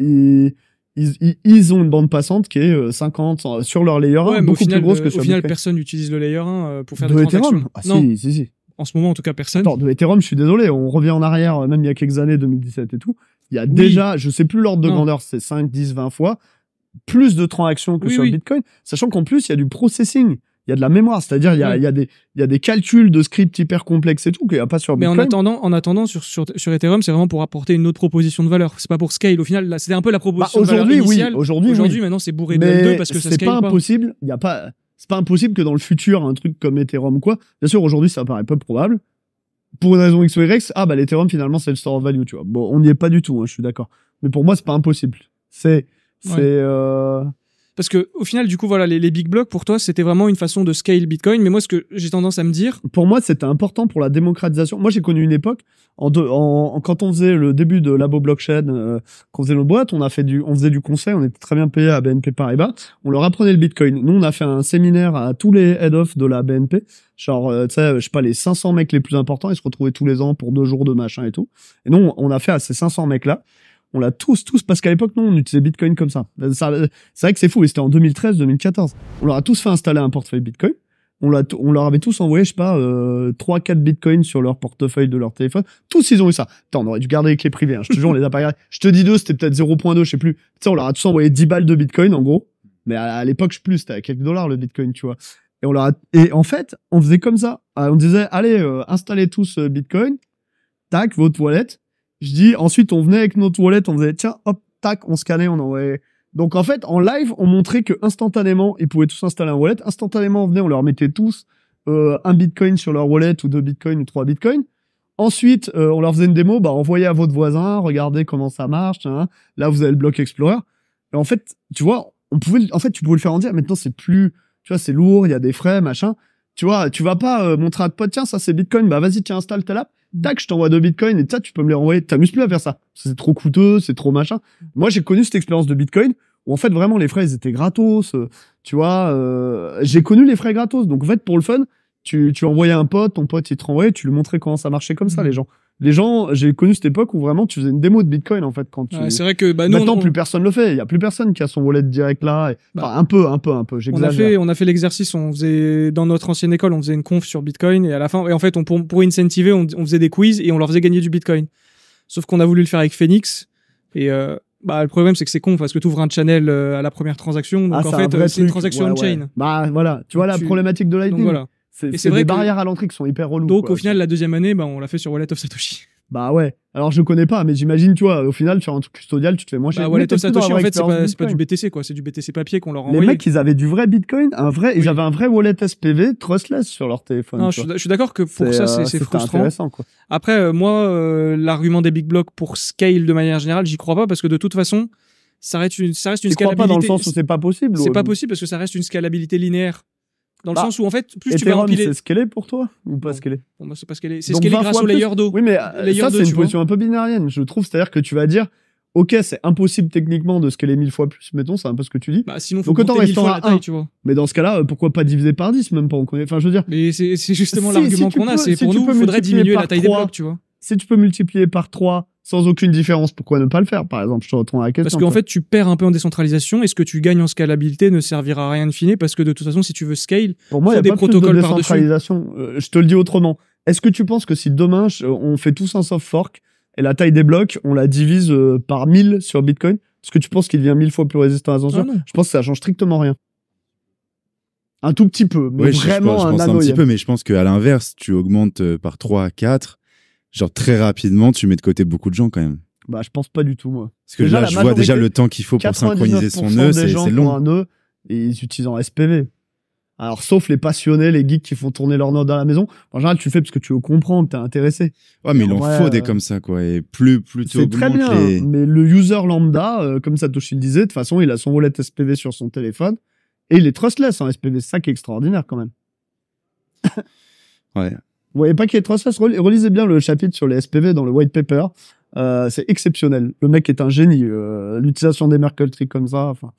S1: ils, ont une bande passante qui est 50 euh, sur leur layer 1, beaucoup plus grosse que sur Au final,
S3: personne n'utilise le layer 1 pour faire de des Ethereum. transactions. Ah, non. Si, si,
S1: si. En ce moment, en tout cas, personne. de Ethereum, je suis désolé, on revient en arrière, même il y a quelques années, 2017 et tout. Il y a déjà, je sais plus l'ordre de grandeur, c'est 5, 10, 20 fois plus de transactions que sur Bitcoin, sachant qu'en plus, il y a du processing il y a de la mémoire, c'est-à-dire il y a, y, a des, il y a des calculs de scripts hyper complexes et tout qu'il n'y a pas sur Bitcoin. Mais en
S3: attendant, en attendant sur, sur, sur Ethereum, c'est vraiment pour apporter une autre proposition de valeur. C'est pas pour scale. Au final, c'était un peu la bah, proposition bah, de Oui, aujourd'hui, maintenant c'est bourré de deux parce que ça scale C'est pas impossible.
S1: Il y a pas. C'est pas impossible que dans le futur un truc comme Ethereum quoi. Bien sûr, aujourd'hui ça paraît peu probable. Pour une raison X ou Y, ah bah l'Ethereum finalement c'est le store of value, tu vois. Bon, on n'y est pas du tout, hein, je suis d'accord. Mais pour moi c'est pas impossible. C'est c'est euh, parce que au final, du coup, voilà,
S3: les, big blocks pour toi, c'était vraiment une façon de scale Bitcoin.
S1: Mais moi, ce que j'ai tendance à me dire, pour moi, c'était important pour la démocratisation. Moi, j'ai connu une époque en, quand on faisait le début de Labo Blockchain, euh, quand on faisait nos boîtes, on a fait du, on faisait du conseil, on était très bien payé à BNP Paribas. On leur apprenait le Bitcoin. Nous, on a fait un séminaire à tous les head of de la BNP genre euh, tu sais je sais pas les 500 mecs les plus importants ils se retrouvaient tous les ans pour deux jours de machin et tout et nous on a fait à ces 500 mecs là on l'a tous, tous, parce qu'à l'époque, non, on utilisait Bitcoin comme ça. Euh, ça euh, c'est vrai que c'est fou, mais c'était en 2013, 2014. On leur a tous fait installer un portefeuille Bitcoin. On, leur avait tous envoyé, je sais pas, 3-4 euh, bitcoins sur leur portefeuille de leur téléphone. Tous, ils ont eu ça. Tant on aurait dû garder les clés privées, hein. je te jure, on les a pas Je te dis deux, c'était peut-être 0.2, je sais plus. Tu sais, on leur a tous envoyé 10 balles de bitcoin, en gros. Mais à, l'époque, je plus, c'était à quelques dollars le bitcoin, tu vois. Et, on et en fait, on faisait comme ça. Ah, on disait, allez, installez tous bitcoin, tac, votre wallet je dis, ensuite, on venait avec notre wallet, on faisait, tiens, hop, tac, on scannait, on envoyait. Donc, en fait, en live, on montrait que instantanément, ils pouvaient tous installer un wallet. Instantanément, on venait, on leur mettait tous euh, un bitcoin sur leur wallet ou deux bitcoins ou trois bitcoins. Ensuite, euh, on leur faisait une démo, bah, envoyez à votre voisin, regardez comment ça marche. Hein. Là, vous avez le bloc Explorer. Et en fait, tu vois, on pouvait, en fait, tu pouvais le faire en dire. Maintenant, c'est plus, tu vois, c'est lourd, il y a des frais, machin. Tu vois, tu vas pas euh, montrer à ton pote, tiens, ça c'est Bitcoin, bah vas-y, tiens, installe ta app, tac, je t'envoie deux Bitcoin et ça, tu peux me les renvoyer. T'amuses plus à faire ça. C'est trop coûteux, c'est trop machin. Moi, j'ai connu cette expérience de Bitcoin où en fait vraiment les frais ils étaient gratos. tu vois, euh, j'ai connu les frais gratos. Donc en fait, pour le fun, tu, tu envoyais un pote, ton pote il te renvoyait, tu lui montrais comment ça marchait comme ça, mhm. les gens les gens, j'ai connu cette époque où vraiment tu faisais une démo de Bitcoin en fait quand tu. c'est vrai
S3: que bah, maintenant
S1: plus personne le fait. Il y a plus personne qui a son wallet direct là. Bah, un peu, un peu, un peu. J'exagère. On a fait,
S3: on a fait l'exercice. On faisait dans notre ancienne école, on faisait une conf sur Bitcoin et à la fin, et en fait, on pour, pour incentiver, on, faisait des quiz et on leur faisait gagner du Bitcoin. Sauf qu'on a voulu le faire avec Phoenix et euh, bah le problème c'est que c'est con parce que tu ouvres un channel euh, à la première transaction. Donc ah, en fait, euh, c'est une transaction on chain.
S1: Bah voilà, tu vois la problématique de Lightning. C'est des barrières à l'entrée qui sont hyper reloues. Donc au final,
S3: la deuxième année, ben on l'a fait sur Wallet of Satoshi.
S1: Bah ouais. Alors je connais pas, mais j'imagine, tu vois, au final, sur un truc custodial, tu te fais moins cher. Bah, Wallet of Satoshi, en fait, c'est pas, pas, du
S3: BTC, quoi. C'est du BTC papier qu'on leur envoie. Les mecs,
S1: ils avaient du vrai Bitcoin, un vrai, ils avaient un vrai wallet SPV trustless sur leur téléphone. Non, je, suis d'accord que pour ça, euh, c'est frustrant. Intéressant,
S3: Après, euh, moi, euh, l'argument des big blocks pour scale de manière générale, j'y crois pas parce que de toute façon, ça reste une, ça reste une scalabilité. pas dans le sens où c'est pas possible. C'est pas possible parce que ça reste une scalabilité linéaire. Dans le bah, sens où, en fait, plus tu vas empiler. C'est ce
S1: qu'elle est pour toi ou pas scalé qu'elle moi, bah, c'est pas est C'est est grâce au layer d'eau. Oui, mais euh, ça, c'est une position un peu binarienne, je trouve. C'est-à-dire que tu vas dire. Ok, c'est impossible techniquement de ce qu'elle est mille fois plus, mettons, c'est un peu ce que tu dis. Bah, sinon, faut Donc autant restons à 1. tu vois. Mais dans ce cas-là, euh, pourquoi pas diviser par 10 même pas on Enfin, je veux dire. Mais c'est justement l'argument qu'on a, c'est pour nous, il faudrait diminuer la taille des blocs, tu vois. Si tu peux multiplier par 3 sans aucune différence, pourquoi ne pas le faire Par exemple, je te retourne à la question. Parce qu'en fait, tu perds un peu en décentralisation et ce
S3: que tu gagnes en scalabilité ne servira à rien de fini parce que de toute façon, si tu veux scale, pour moi, il y a des pas protocoles de décentralisation.
S1: Euh, je te le dis autrement. Est-ce que tu penses que si demain on fait tous un soft fork et la taille des blocs, on la divise euh, par 1000 sur Bitcoin, est-ce que tu penses qu'il devient 1000 fois plus résistant à la ah Je pense que ça change strictement rien. Un tout petit peu, mais vraiment je, un, un petit peu,
S2: mais je pense qu'à l'inverse, tu augmentes euh, par 3 à 4 genre très rapidement, tu mets de côté beaucoup de gens quand même.
S1: Bah, je pense pas du tout, moi. Parce que là, je vois déjà le temps qu'il faut pour synchroniser son nœud, c'est long. un nœud et ils utilisent en SPV. Alors, sauf les passionnés, les geeks qui font tourner leur nœud dans la maison. En général, tu le fais parce que tu veux comprendre, t'es intéressé. Ouais, mais il en faut des euh, comme
S2: ça, quoi. Et plus, plus C'est très bien.
S1: Mais le user lambda, euh, comme Satoshi le disait, de toute façon, il a son wallet SPV sur son téléphone et il est trustless en hein. SPV. C'est ça qui est extraordinaire, quand même. ouais. Vous voyez pas qu'il y ait Relisez bien le chapitre sur les SPV dans le white paper. Euh, c'est exceptionnel. Le mec est un génie. Euh, l'utilisation des Merkle Tree comme ça. Enfin,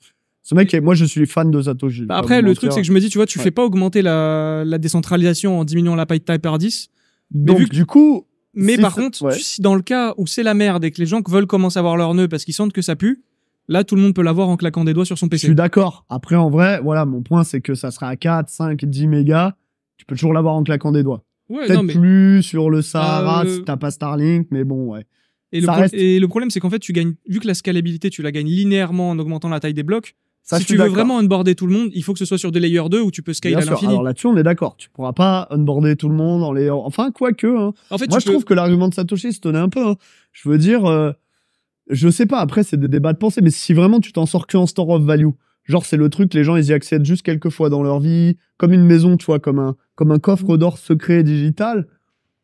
S1: ce mec, moi, je suis fan de Satoshi. Bah après, le truc, c'est que je me dis, tu vois, tu fais
S3: pas augmenter la, la, décentralisation en diminuant la taille par 10. Donc, du coup. Mais par contre, si dans le cas où c'est la merde et que les gens veulent commencer à avoir leur nœud parce qu'ils sentent que ça pue, là, tout le monde peut l'avoir en claquant des doigts sur
S1: son PC. Je suis d'accord. Après, en vrai, voilà, mon point, c'est que ça sera à 4, 5, 10 mégas. Tu peux toujours l'avoir en claquant des doigts. Ouais, Peut-être plus sur le Sahara euh, t'as pas Starlink, mais bon, ouais. Et, le, et
S3: le, problème, c'est qu'en fait, tu gagnes, vu que la scalabilité, tu la gagnes linéairement en augmentant la taille des blocs. si tu veux vraiment onboarder tout le monde, il faut que ce soit sur des layers 2 où tu peux scaler à l'infini. Alors
S1: là-dessus, on est d'accord. Tu pourras pas onboarder tout le monde en enfin, quoique, hein. En fait, Moi, je trouve que l'argument de Satoshi se tenait un peu, hein. Je veux dire, euh, je sais pas. Après, c'est des débats de pensée, mais si vraiment tu t'en sors que en store of value, Genre, c'est le truc, les gens, ils y accèdent juste quelques fois dans leur vie, comme une maison, tu vois, comme un, comme un coffre mm. d'or secret digital.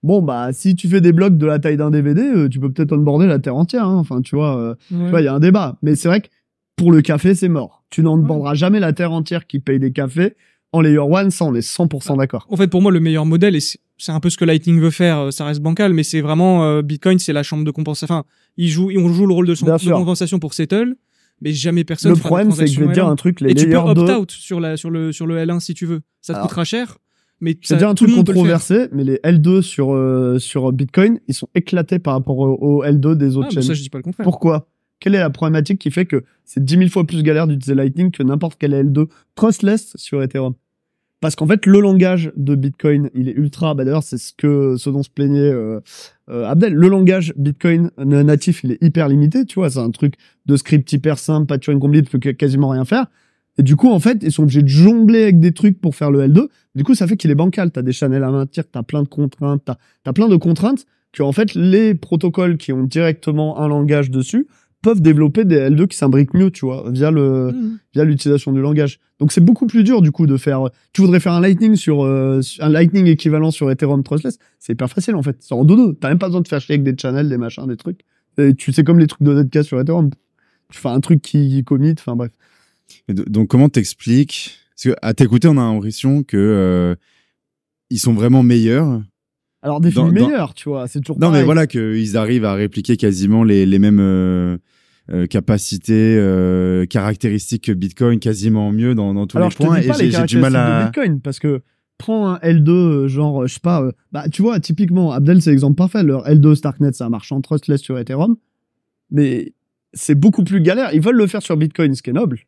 S1: Bon, bah, si tu fais des blocs de la taille d'un DVD, euh, tu peux peut-être on-border la terre entière. Hein. Enfin, tu euh, vois, il y a un débat. Mais c'est vrai que pour le café, c'est mort. Tu n'en ouais. jamais la terre entière qui paye des cafés en layer one. Ça, on est 100% d'accord. En fait,
S3: pour moi, le meilleur modèle, et c'est un peu ce que Lightning veut faire, euh, ça reste bancal, mais c'est vraiment Bitcoin, c'est la chambre de compensation. Enfin, il joue, on joue le rôle de, son, de compensation pour Settle mais jamais personne. Le problème, c'est que je vais dire un truc. Les et tu peux opt-out sur, sur, le, sur le L1 si tu veux. Ça te coûtera cher. Mais c'est dire un truc controversé,
S1: mais les L2 sur, euh, sur Bitcoin, ils sont éclatés par rapport aux L2 des autres ah, bah, chaînes. Pourquoi Quelle est la problématique qui fait que c'est 10 000 fois plus galère d'utiliser Lightning que n'importe quel L2 trustless sur Ethereum parce qu'en fait, le langage de Bitcoin, il est ultra. Bah D'ailleurs, c'est ce que ce dont se plaignait euh, euh, Abdel. Le langage Bitcoin natif, il est hyper limité. Tu vois, c'est un truc de script hyper simple, pas de Turing complete, tu quasiment rien faire. Et du coup, en fait, ils sont obligés de jongler avec des trucs pour faire le L2. Du coup, ça fait qu'il est bancal. T'as des channels à maintenir, t'as plein de contraintes, t'as as plein de contraintes que en fait les protocoles qui ont directement un langage dessus peuvent développer des L2 qui s'imbriquent mieux, tu vois, via le mhm. via l'utilisation du langage. Donc c'est beaucoup plus dur du coup de faire. Tu voudrais faire un Lightning sur euh, un Lightning équivalent sur Ethereum Trustless, c'est hyper facile en fait. C'est en dodo. T'as même pas besoin de faire chier avec des channels, des machins, des
S2: trucs. Et tu sais comme les trucs de Netcast sur Ethereum. Tu fais un truc qui, qui commit. Enfin bref. donc comment t'expliques Parce que à t'écouter, on a l'impression que euh, ils sont vraiment meilleurs alors des films meilleurs, tu vois, c'est toujours. Non, mais voilà qu'ils arrivent à répliquer quasiment les, mêmes euh, euh, capacité euh, caractéristique caractéristiques Bitcoin, quasiment mieux dans, dans tous les points. et j'ai du mal à.
S1: Bitcoin parce que prends un L2, euh, genre, je sais pas, bah, tu vois, typiquement, Abdel, c'est l'exemple parfait. Leur L2 Starknet, c'est un marchand trustless sur Ethereum. Mais c'est beaucoup plus galère. Ils veulent le faire sur Bitcoin, ce qui est noble.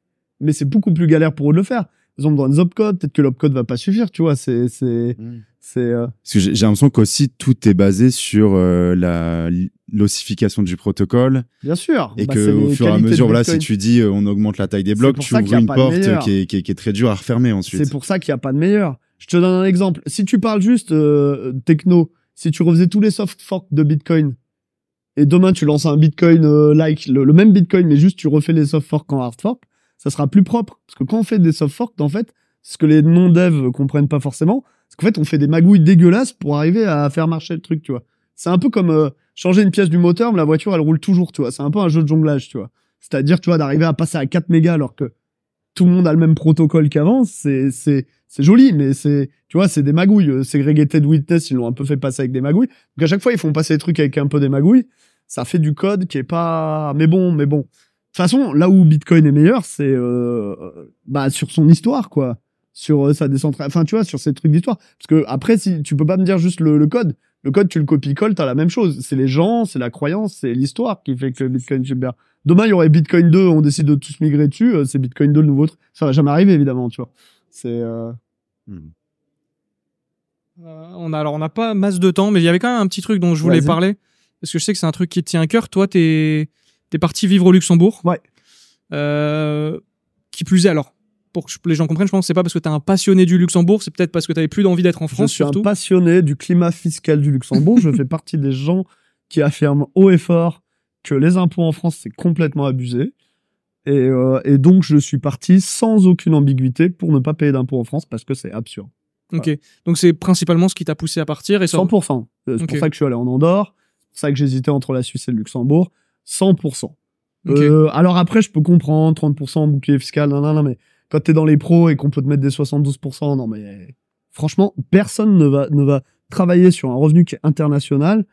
S1: Mais c'est beaucoup plus galère pour eux de le faire. Ils ont besoin de Zopcode. Peut-être que l'opcode va pas suffire, tu vois. C'est, c'est, mm. que
S2: j'ai l'impression qu'aussi tout est basé sur la, l'ossification du protocole. Bien
S1: sûr. Et bah, que au fur et à mesure, voilà, si tu
S2: dis euh, on augmente la taille des blocs, tu ouvres une porte qui est, qui, qui est, très dure à refermer ensuite. C'est
S1: pour ça qu'il n'y a pas de meilleur. Je te donne un exemple. Si tu parles juste euh, techno, si tu refaisais tous les soft forks de Bitcoin et demain tu lances un Bitcoin euh, like le, même Bitcoin mais juste tu refais les soft forks en hard fork, ça sera plus propre parce que quand on fait des soft forks, en fait, ce que les non devs comprennent pas forcément, c'est qu'en fait on fait des magouilles dégueulasses pour arriver à faire marcher le truc, tu vois. C'est un peu comme changer une pièce du moteur, mais la voiture, elle roule toujours, tu vois. C'est un peu un jeu de jonglage, tu vois. C'est-à-dire, tu vois, d'arriver à passer à 4 mégas alors que tout le monde a le même protocole qu'avant, c'est, c'est, c'est joli, mais c'est, tu vois, c'est des magouilles. Euh, Segregated Witness, ils l'ont un peu fait passer avec des magouilles. Donc à chaque fois, ils font passer des trucs avec un peu des magouilles. Ça fait du code qui est pas, mais bon, mais bon. De toute façon, là où Bitcoin est meilleur, c'est euh, bah, sur son histoire, quoi. Sur euh, sa décentralisation, enfin, tu vois, sur ces trucs d'histoire. Parce que après, si tu peux pas me dire juste le code, le code, tu le copies-colles, t'as la même chose. C'est les gens, c'est la croyance, c'est l'histoire qui fait que Bitcoin super. Demain, il y aurait Bitcoin 2, on décide de tous migrer dessus, euh, c'est Bitcoin 2 le nouveau truc. Ça va jamais arriver, évidemment, tu vois. C'est. Euh, hmm.
S3: euh, on alors, on n'a pas masse de temps, mais il y avait quand même un petit truc dont je voulais parler. Parce que je sais que c'est un truc qui tient à cœur. Toi, t'es parti vivre au Luxembourg. Ouais. qui plus est, alors, pour que les gens comprennent, je pense que c'est pas parce que tu es un passionné du Luxembourg, c'est peut-être parce que tu avais plus d'envie d'être en France. Je suis un
S1: passionné du climat fiscal du Luxembourg. je fais partie des gens qui affirment haut et fort que les impôts en France, c'est complètement abusé. Et, euh, donc, je suis parti sans aucune ambiguïté pour ne pas payer d'impôts en France parce que c'est absurde. Ok. Donc, c'est principalement ce qui t'a poussé à partir et 100%. Euh, c'est pour ça que je suis allé en Andorre. C'est pour ça que j'hésitais entre la Suisse et le Luxembourg. 100%. Euh, alors après, je peux comprendre 30% bouclier fiscal, non, non, non, mais quand t'es dans les pros et qu'on peut te mettre des 72%, non mais franchement, personne ne va, ne va travailler sur un revenu qui est international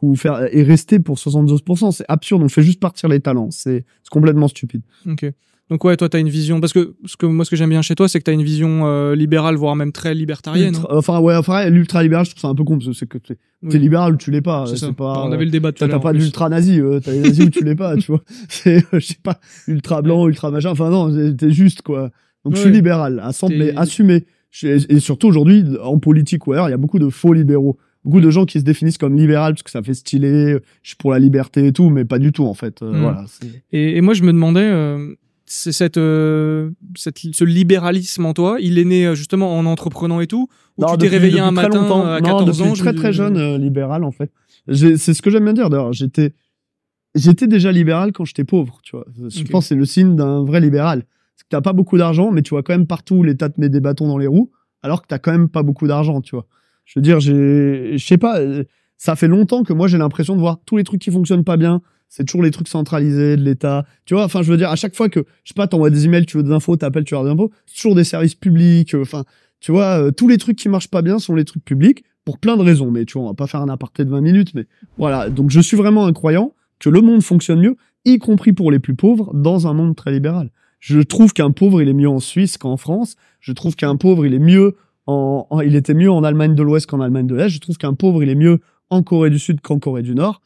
S1: ou faire et rester pour 72%. C'est absurde. On fait juste partir les talents. C'est complètement stupide.
S3: Ok. Donc ouais, toi, tu as une vision, parce que, ce que moi, ce que j'aime bien chez toi, c'est que tu as une vision euh, libérale, voire même très libertarienne. Hein.
S1: enfin, ouais, enfin, l'ultra-libéral, je trouve ça un peu con, parce que c'est que t'es libéral ou tu l'es pas. on avait le débat tout à l'heure. T'as pas l'ultra-nazi, euh, t'as les nazis ou tu l'es pas, tu vois. (laughs) C'est, je sais pas, ultra-blanc, ultra-machin, enfin non, t'es juste, quoi. Donc je suis libéral, à mais assumé. Et surtout aujourd'hui, en politique ou il y a beaucoup de faux libéraux. Beaucoup de gens qui se définissent comme libéral parce que ça fait stylé, euh, je suis pour la liberté et tout, mais pas du tout en fait. Euh, voilà,
S3: et, moi je me demandais, euh, c'est cette, ce libéralisme en toi, il est né justement en entreprenant et tout Ou tu t'es réveillé un matin à 14 non, suis très très jeune
S1: libéral en fait. C'est ce que j'aime bien dire d'ailleurs, j'étais j'étais déjà libéral quand j'étais pauvre, tu vois. Je pense que c'est le signe d'un vrai libéral t'as pas beaucoup d'argent, mais tu vois quand même partout l'État te met des bâtons dans les roues, alors que tu t'as quand même pas beaucoup d'argent, tu vois. Je veux dire, je sais pas, euh, ça fait longtemps que moi j'ai l'impression de voir tous les trucs qui fonctionnent pas bien, c'est toujours les trucs centralisés de l'État. Tu vois, enfin, je veux dire, à chaque fois que, je sais pas, t'envoies des emails, tu veux des infos, t'appelles, tu as des infos, c'est toujours des services publics, euh, enfin, tu vois, euh, tous les trucs qui marchent pas bien sont les trucs publics, pour plein de raisons, mais tu vois, on va pas faire un aparté de 20 minutes, mais voilà. Donc, je suis vraiment un croyant que le monde fonctionne mieux, y compris pour les plus pauvres, dans un monde très libéral. Je trouve qu'un pauvre, il est mieux en Suisse qu'en France. Je trouve qu'un pauvre, il est mieux en, il était mieux en Allemagne de l'Ouest qu'en Allemagne de l'Est. Je trouve qu'un pauvre, il est mieux en Corée du Sud qu'en Corée du Nord.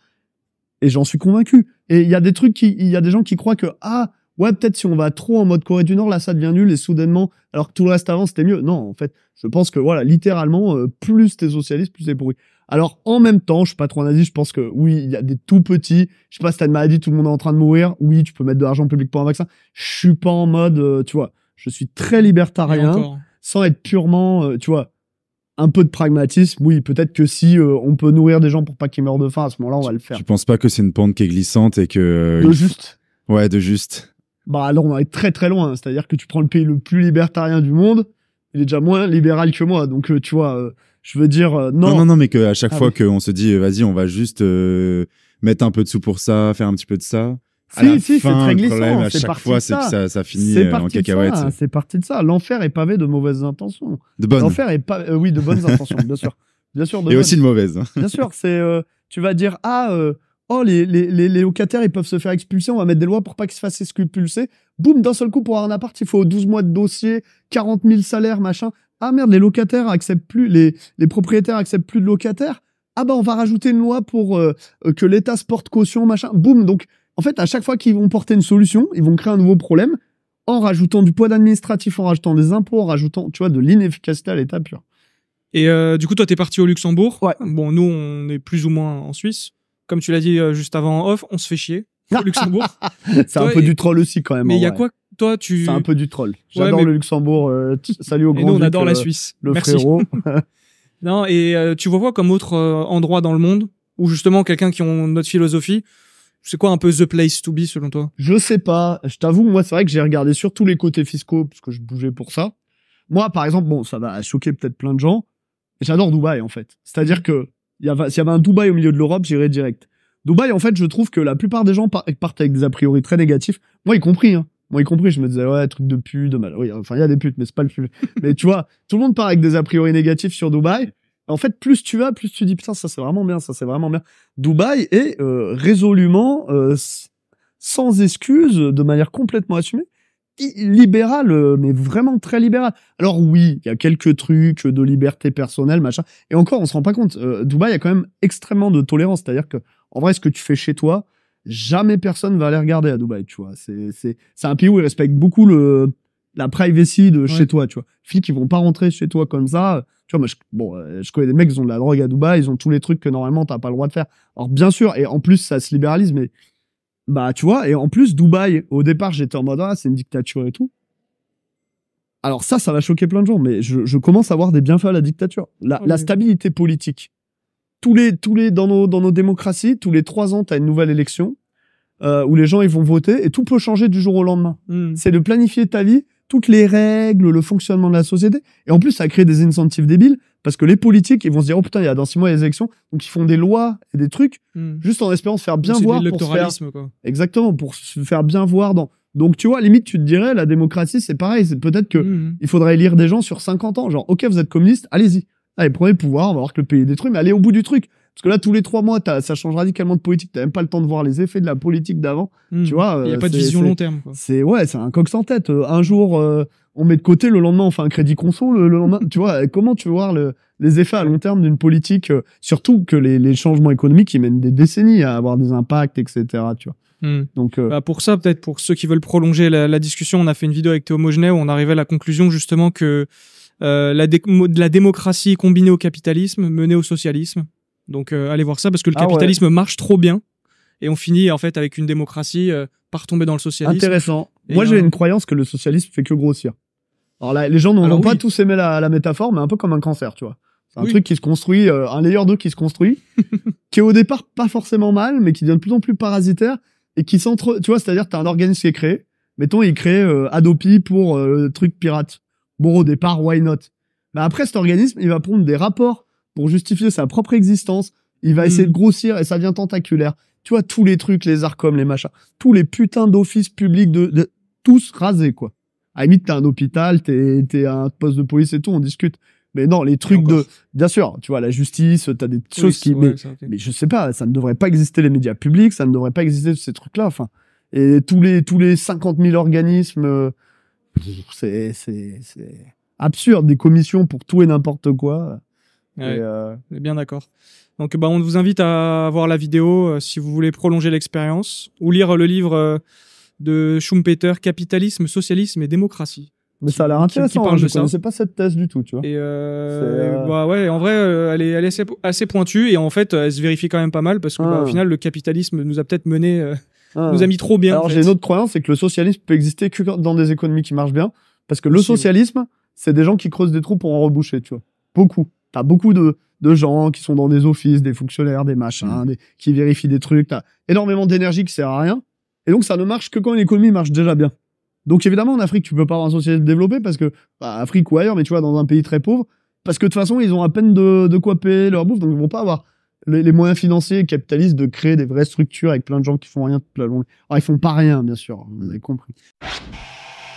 S1: Et j'en suis convaincu. Et il y a des trucs qui, il y a des gens qui croient que, ah, ouais, peut-être si on va trop en mode Corée du Nord, là, ça devient nul et soudainement, alors que tout le reste avant, c'était mieux. Non, en fait, je pense que, voilà, littéralement, euh, plus t'es socialiste, plus t'es pourri. Alors en même temps, je suis pas trop en je pense que oui, il y a des tout petits, je sais pas si t'as une maladie, tout le monde est en train de mourir, oui, tu peux mettre de l'argent public pour un vaccin. Je suis pas en mode, euh, tu vois, je suis très libertarien, sans être purement, euh, tu vois, un peu de pragmatisme. Oui, peut-être que si euh, on peut nourrir des gens pour pas qu'ils meurent de faim, à ce moment-là, on va le faire. Tu
S2: penses pas que c'est une pente qui est glissante et que... De juste. Ouais, de juste.
S1: Bah alors, on va est très très loin, hein. c'est-à-dire que tu prends le pays le plus libertarien du monde, il est déjà moins libéral que moi, donc tu vois
S2: je veux dire, euh, non. non. Non, non, mais qu'à chaque ah fois qu'on se dit, euh, vas-y, on va juste euh, mettre un peu de sous pour ça, faire un petit peu de ça. À la si, c'est à chaque fois, c'est que ça, ça finit en cacahuète.
S1: C'est parti de ça. L'enfer est pavé de mauvaises intentions. De bonnes. L'enfer est pavé, oui, de bonnes intentions, bien sûr. Bien sûr. De Et aussi de mauvaises. bien sûr, c'est, tu vas dire, ah, oh, les, les, les, locataires, ils peuvent se faire expulser, on va mettre des lois pour pas qu'ils se fassent expulser. Boum, d'un seul coup, pour avoir un appart, il faut 12 mois de dossier, 40 000 salaires, machin. Ah merde, les locataires acceptent plus, les, propriétaires acceptent plus de locataires. Ah bah on va rajouter une loi pour euh, euh, que l'État se porte caution, machin. Boum. Donc en fait, à chaque fois qu'ils vont porter une solution, ils vont créer un nouveau problème en rajoutant du poids administratif, en rajoutant des impôts, en rajoutant, tu vois, de l'inefficacité à l'État pur.
S3: Et euh, du coup, toi, t'es parti au Luxembourg. Bon, nous, on est plus ou moins en Suisse. Comme tu l'as dit juste avant en off, on se fait chier. Au (laughs) Luxembourg. c'est un peu du troll aussi, quand même. Mais il y a quoi toi, tu. C'est un peu du troll. J'adore le
S1: Luxembourg. Euh, salut au grand. Et nous, on adore la euh, Suisse. Le frérot. (laughs)
S3: (laughs) non, et euh, tu vois vois comme autre endroit dans le monde où justement quelqu'un qui ont notre philosophie.
S1: C'est quoi un peu the place to be selon toi Je sais pas. Je t'avoue, moi, c'est vrai que j'ai regardé sur tous les côtés fiscaux parce que je bougeais pour ça. Moi, par exemple, bon, ça va choquer peut-être plein de gens. J'adore Dubaï en fait. C'est-à-dire que s'il y avait un Dubaï au milieu de l'Europe, j'irais direct. Dubaï, en fait, je trouve que la plupart des gens partent avec des a priori très négatifs, moi y compris. Hein y compris, je me disais ouais, truc de pute, de mal. Oui, enfin il y a des putes, mais c'est pas le sujet. (laughs) mais tu vois, tout le monde part avec des a priori négatifs sur Dubaï. En fait, plus tu vas, plus tu dis putain, ça c'est vraiment bien, ça c'est vraiment bien. Dubaï est euh, résolument euh, sans excuse, de manière complètement assumée, libéral, euh, mais vraiment très libéral. Alors oui, il y a quelques trucs de liberté personnelle, machin. Et encore, on se rend pas compte. Dubaï a quand même extrêmement de tolérance, c'est-à-dire que en vrai, ce que tu fais chez toi, jamais personne va aller regarder à Dubaï, tu vois. C'est, c'est, c'est un pays où ils respectent beaucoup le, la privacy de chez toi, tu vois. Filles qui vont pas rentrer chez toi comme ça. Tu vois, moi, je, bon, euh, je connais des mecs, ils ont de la drogue à Dubaï, ils ont tous les trucs que normalement t'as pas le droit de faire. Alors, bien sûr, et en plus, ça se libéralise, mais, bah, tu vois, et en plus, Dubaï, au départ, j'étais en mode, ah, c'est une dictature et tout. Alors ça, ça va choquer plein de gens, mais je, commence à voir des bienfaits à la dictature. La, stabilité politique tous les, tous les, dans nos, dans nos démocraties, tous les trois ans, tu as une nouvelle élection euh, où les gens ils vont voter et tout peut changer du jour au lendemain. Hmm. C'est de planifier ta vie, toutes les règles, le fonctionnement de la société. Et en plus, ça crée des incentives débiles parce que les politiques, ils vont se dire, oh putain, il y a dans six mois les élections, donc ils font des lois et des trucs hmm. juste en espérant se faire bien voir. C'est l'électoralisme, quoi. Exactement, pour se faire bien voir dans. Donc tu vois, limite, tu te dirais, la démocratie, c'est pareil. C'est peut-être que hmm. il faudrait élire des gens sur 50 ans. Genre, ok, vous êtes communiste, allez-y. Allez, ah, prenez le pouvoir, on va voir que le pays est détruit, mais allez au bout du truc. Parce que là, tous les trois mois, ça change radicalement de politique. T'as même pas le temps de voir les effets de la politique d'avant. Hmm. Tu vois. Il n'y a euh, pas de vision long terme. C'est ouais, c'est un coq sans tête. Euh, un jour, euh, on met de côté, le lendemain, on fait un crédit conso, le, lendemain. (laughs) tu vois, comment tu veux voir le, les effets à long terme d'une politique, surtout que les, les, changements économiques, qui mènent des décennies à avoir des impacts, etc. Tu vois. Hmm. Donc, bah
S3: pour ça, peut-être pour ceux qui veulent prolonger la, la, discussion, on a fait une vidéo avec Théo où on arrivait à la conclusion justement que euh, la, la démocratie combinée au capitalisme menée au socialisme. Donc euh, allez voir ça parce que le ah capitalisme marche trop bien et on finit en fait avec une démocratie euh, par tomber dans le socialisme. Intéressant. Moi j'ai une
S1: croyance que le socialisme fait que grossir. Alors là, les gens n'ont pas tous aimé la, métaphore, mais un peu comme un cancer, tu vois. C'est un truc qui se construit, un layer 2 qui se construit, (laughs) qui est au départ pas forcément mal, mais qui devient de plus en plus parasitaire et qui s'entre, tu vois, c'est-à-dire t'as un organisme qui est créé. Mettons, il crée Adopi pour le truc pirate. Bon, au départ, why not Mais après, cet organisme, il va prendre des rapports pour justifier sa propre existence. Il va hmm. essayer de grossir et ça devient tentaculaire. Tu vois, tous les trucs, les ARCOM, les machins, tous les putains d'offices publics, de, tous rasés, quoi. À la limite, t'es un hôpital, t'es es un poste de police et tout, on discute. Mais non, les trucs de, bien sûr, tu vois, la justice, t'as des choses qui, mais, je sais pas, ça ne devrait pas exister les médias publics, ça ne devrait pas exister ces trucs-là, enfin. Et tous les, tous les 50 000 organismes, euh, c'est absurde, des commissions pour tout et n'importe quoi.
S3: Ouais, et euh, Bien d'accord. Donc, bah, on vous invite à voir la vidéo euh, si vous voulez prolonger l'expérience ou lire le livre euh, de Schumpeter, Capitalisme, Socialisme et Démocratie.
S1: Mais ça a l'air intéressant. Hein, je ne pas cette thèse du tout, tu vois. Et euh, bah
S3: ouais, en vrai, elle est, elle assez, pointue et en fait, elle se vérifie quand même pas mal parce que bah, ah. au final, le capitalisme nous a peut-être
S1: mené ah. nous mis trop bien. Alors j'ai une autre croyance, c'est que le socialisme peut exister que dans des économies qui marchent bien, parce que le socialisme, c'est des gens qui creusent des trous pour en reboucher, tu vois. Beaucoup. T'as beaucoup de, gens qui sont dans des offices, des fonctionnaires, des machins, qui vérifient des trucs. T'as énormément d'énergie qui sert à rien. Et donc ça ne marche que quand l'économie marche déjà bien. Donc évidemment en Afrique tu peux pas avoir un socialisme développé parce que bah, Afrique ou ailleurs, mais tu vois dans un pays très pauvre, parce que de toute façon ils ont à peine de, de quoi payer leur bouffe, donc ils vont pas avoir les, moyens financiers capitalistes de créer des vraies structures avec plein de gens qui font rien toute la long. Alors, ah, ils font pas rien, bien sûr,
S2: vous avez compris.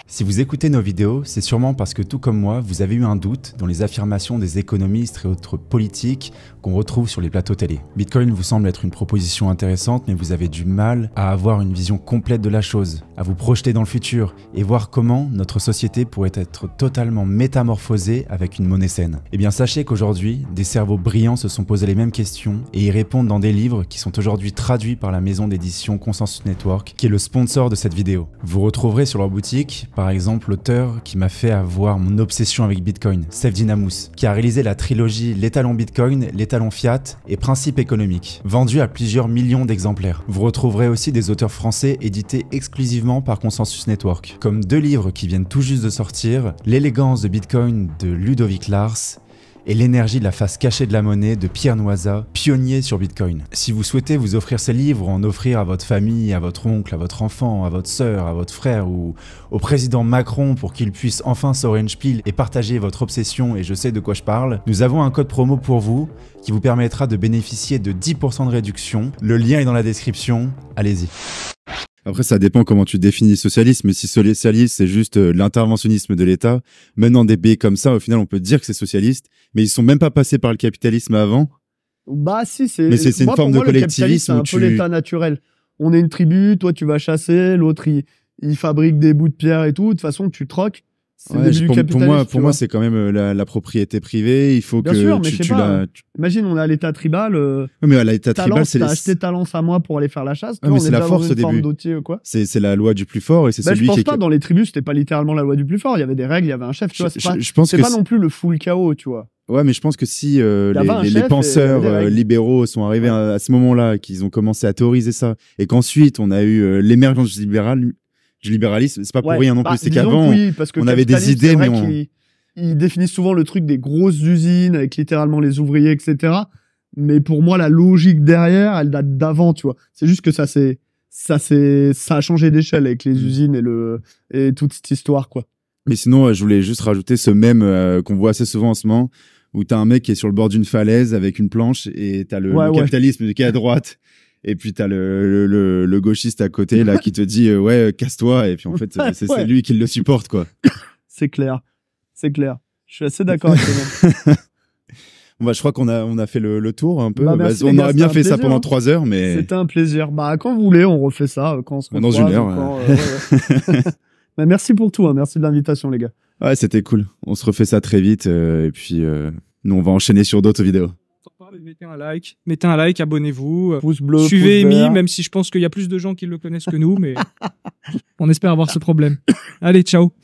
S2: Si vous écoutez nos vidéos, c'est sûrement parce que tout comme moi, vous avez eu un doute dans les affirmations des économistes et autres politiques qu'on retrouve sur les plateaux télé. Bitcoin vous semble être une proposition intéressante, mais vous avez du mal à avoir une vision complète de la chose, à vous projeter dans le futur et voir comment notre société pourrait être totalement métamorphosée avec une monnaie saine. Eh bien sachez qu'aujourd'hui, des cerveaux brillants se sont posés les mêmes questions et y répondent dans des livres qui sont aujourd'hui traduits par la maison d'édition Consensus Network, qui est le sponsor de cette vidéo. Vous retrouverez sur leur boutique par exemple l'auteur qui m'a fait avoir mon obsession avec Bitcoin, Steve Dynamous, qui a réalisé la trilogie L'étalon Bitcoin, L'étalon Fiat et Principe économique, vendu à plusieurs millions d'exemplaires. Vous retrouverez aussi des auteurs français édités exclusivement par Consensus Network, comme deux livres qui viennent tout juste de sortir, L'élégance de Bitcoin de Ludovic Lars et l'énergie de la face cachée de la monnaie de Pierre Noisa, pionnier sur Bitcoin. Si vous souhaitez vous offrir ces livres ou en offrir à votre famille, à votre oncle, à votre enfant, à votre sœur, à votre frère ou au président Macron pour qu'il puisse enfin s'orange pile et partager votre obsession et je sais de quoi je parle, nous avons un code promo pour vous qui vous permettra de bénéficier de 10% de réduction. Le lien est dans la description, allez-y. Après, ça dépend comment tu définis socialisme. Si socialisme, c'est juste euh, l'interventionnisme de l'État, même dans des pays comme ça, au final, on peut dire que c'est socialiste, mais ils sont même pas passés par le capitalisme avant.
S1: Bah si, c'est. Mais c'est une forme de collectivisme. C'est un peu l'État naturel. On est une tribu, toi tu vas chasser, l'autre il fabrique des bouts de pierre et tout. De toute façon, tu troques
S2: pour, moi, pour moi, c'est quand même euh, la, propriété privée. Il faut que tu, tu la.
S1: Imagine, on est à l'état tribal. Euh, mais à l'état tribal, c'est. T'as les... acheté lance à moi pour aller faire la chasse. c'est la force au début. Euh,
S2: c'est la loi du plus fort et c'est ben, celui Je pense pas
S1: dans les tribus, c'était pas littéralement la loi du plus fort. Il y avait des règles, il y avait un chef. Tu vois, pas, je pense que pas non plus le full chaos, tu vois.
S2: Ouais, mais je pense que si euh, les, penseurs libéraux sont arrivés à, ce moment-là, qu'ils ont commencé à théoriser ça, et qu'ensuite on a eu l'émergence libérale, du libéralisme. C'est pas pour rien non plus. Bah, c'est qu'avant, oui, hein, on avait des idées, mais on...
S1: ils, définit souvent le truc des grosses usines avec littéralement les ouvriers, etc. Mais pour moi, la logique derrière, elle date d'avant, tu vois. C'est juste que ça c'est ça c'est ça a changé d'échelle avec les mm. usines et le et toute cette histoire, quoi.
S2: Mais sinon, je voulais juste rajouter ce même euh, qu'on voit assez souvent en ce moment où t'as un mec qui est sur le bord d'une falaise avec une planche et t'as le, capitalisme qui est à droite et puis t'as le, le, gauchiste à côté là qui te dit euh, ouais euh, casse-toi. Et puis en fait c'est lui qui le supporte quoi.
S1: (laughs) c'est clair, c'est clair. Je suis assez d'accord avec toi. (laughs)
S2: Bah, je crois qu'on a, on a fait le, tour un peu. Bah, bah, on bah, aurait bien fait ça pendant hein. trois heures, mais. C'était
S1: un plaisir. Bah, quand vous voulez, on refait ça. Euh, quand on se Dans une heure. ouais. (laughs) merci pour tout. Hein. Merci de l'invitation,
S2: les gars. Ouais, c'était cool. On se refait ça très vite. et puis, nous, on va enchaîner sur d'autres vidéos
S3: mettez un like, mettez un like, abonnez-vous, euh, pouce bleu, suivez Emi, même si je pense qu'il y a plus de gens qui le connaissent que nous, mais (laughs) on espère avoir ce problème. Allez, ciao.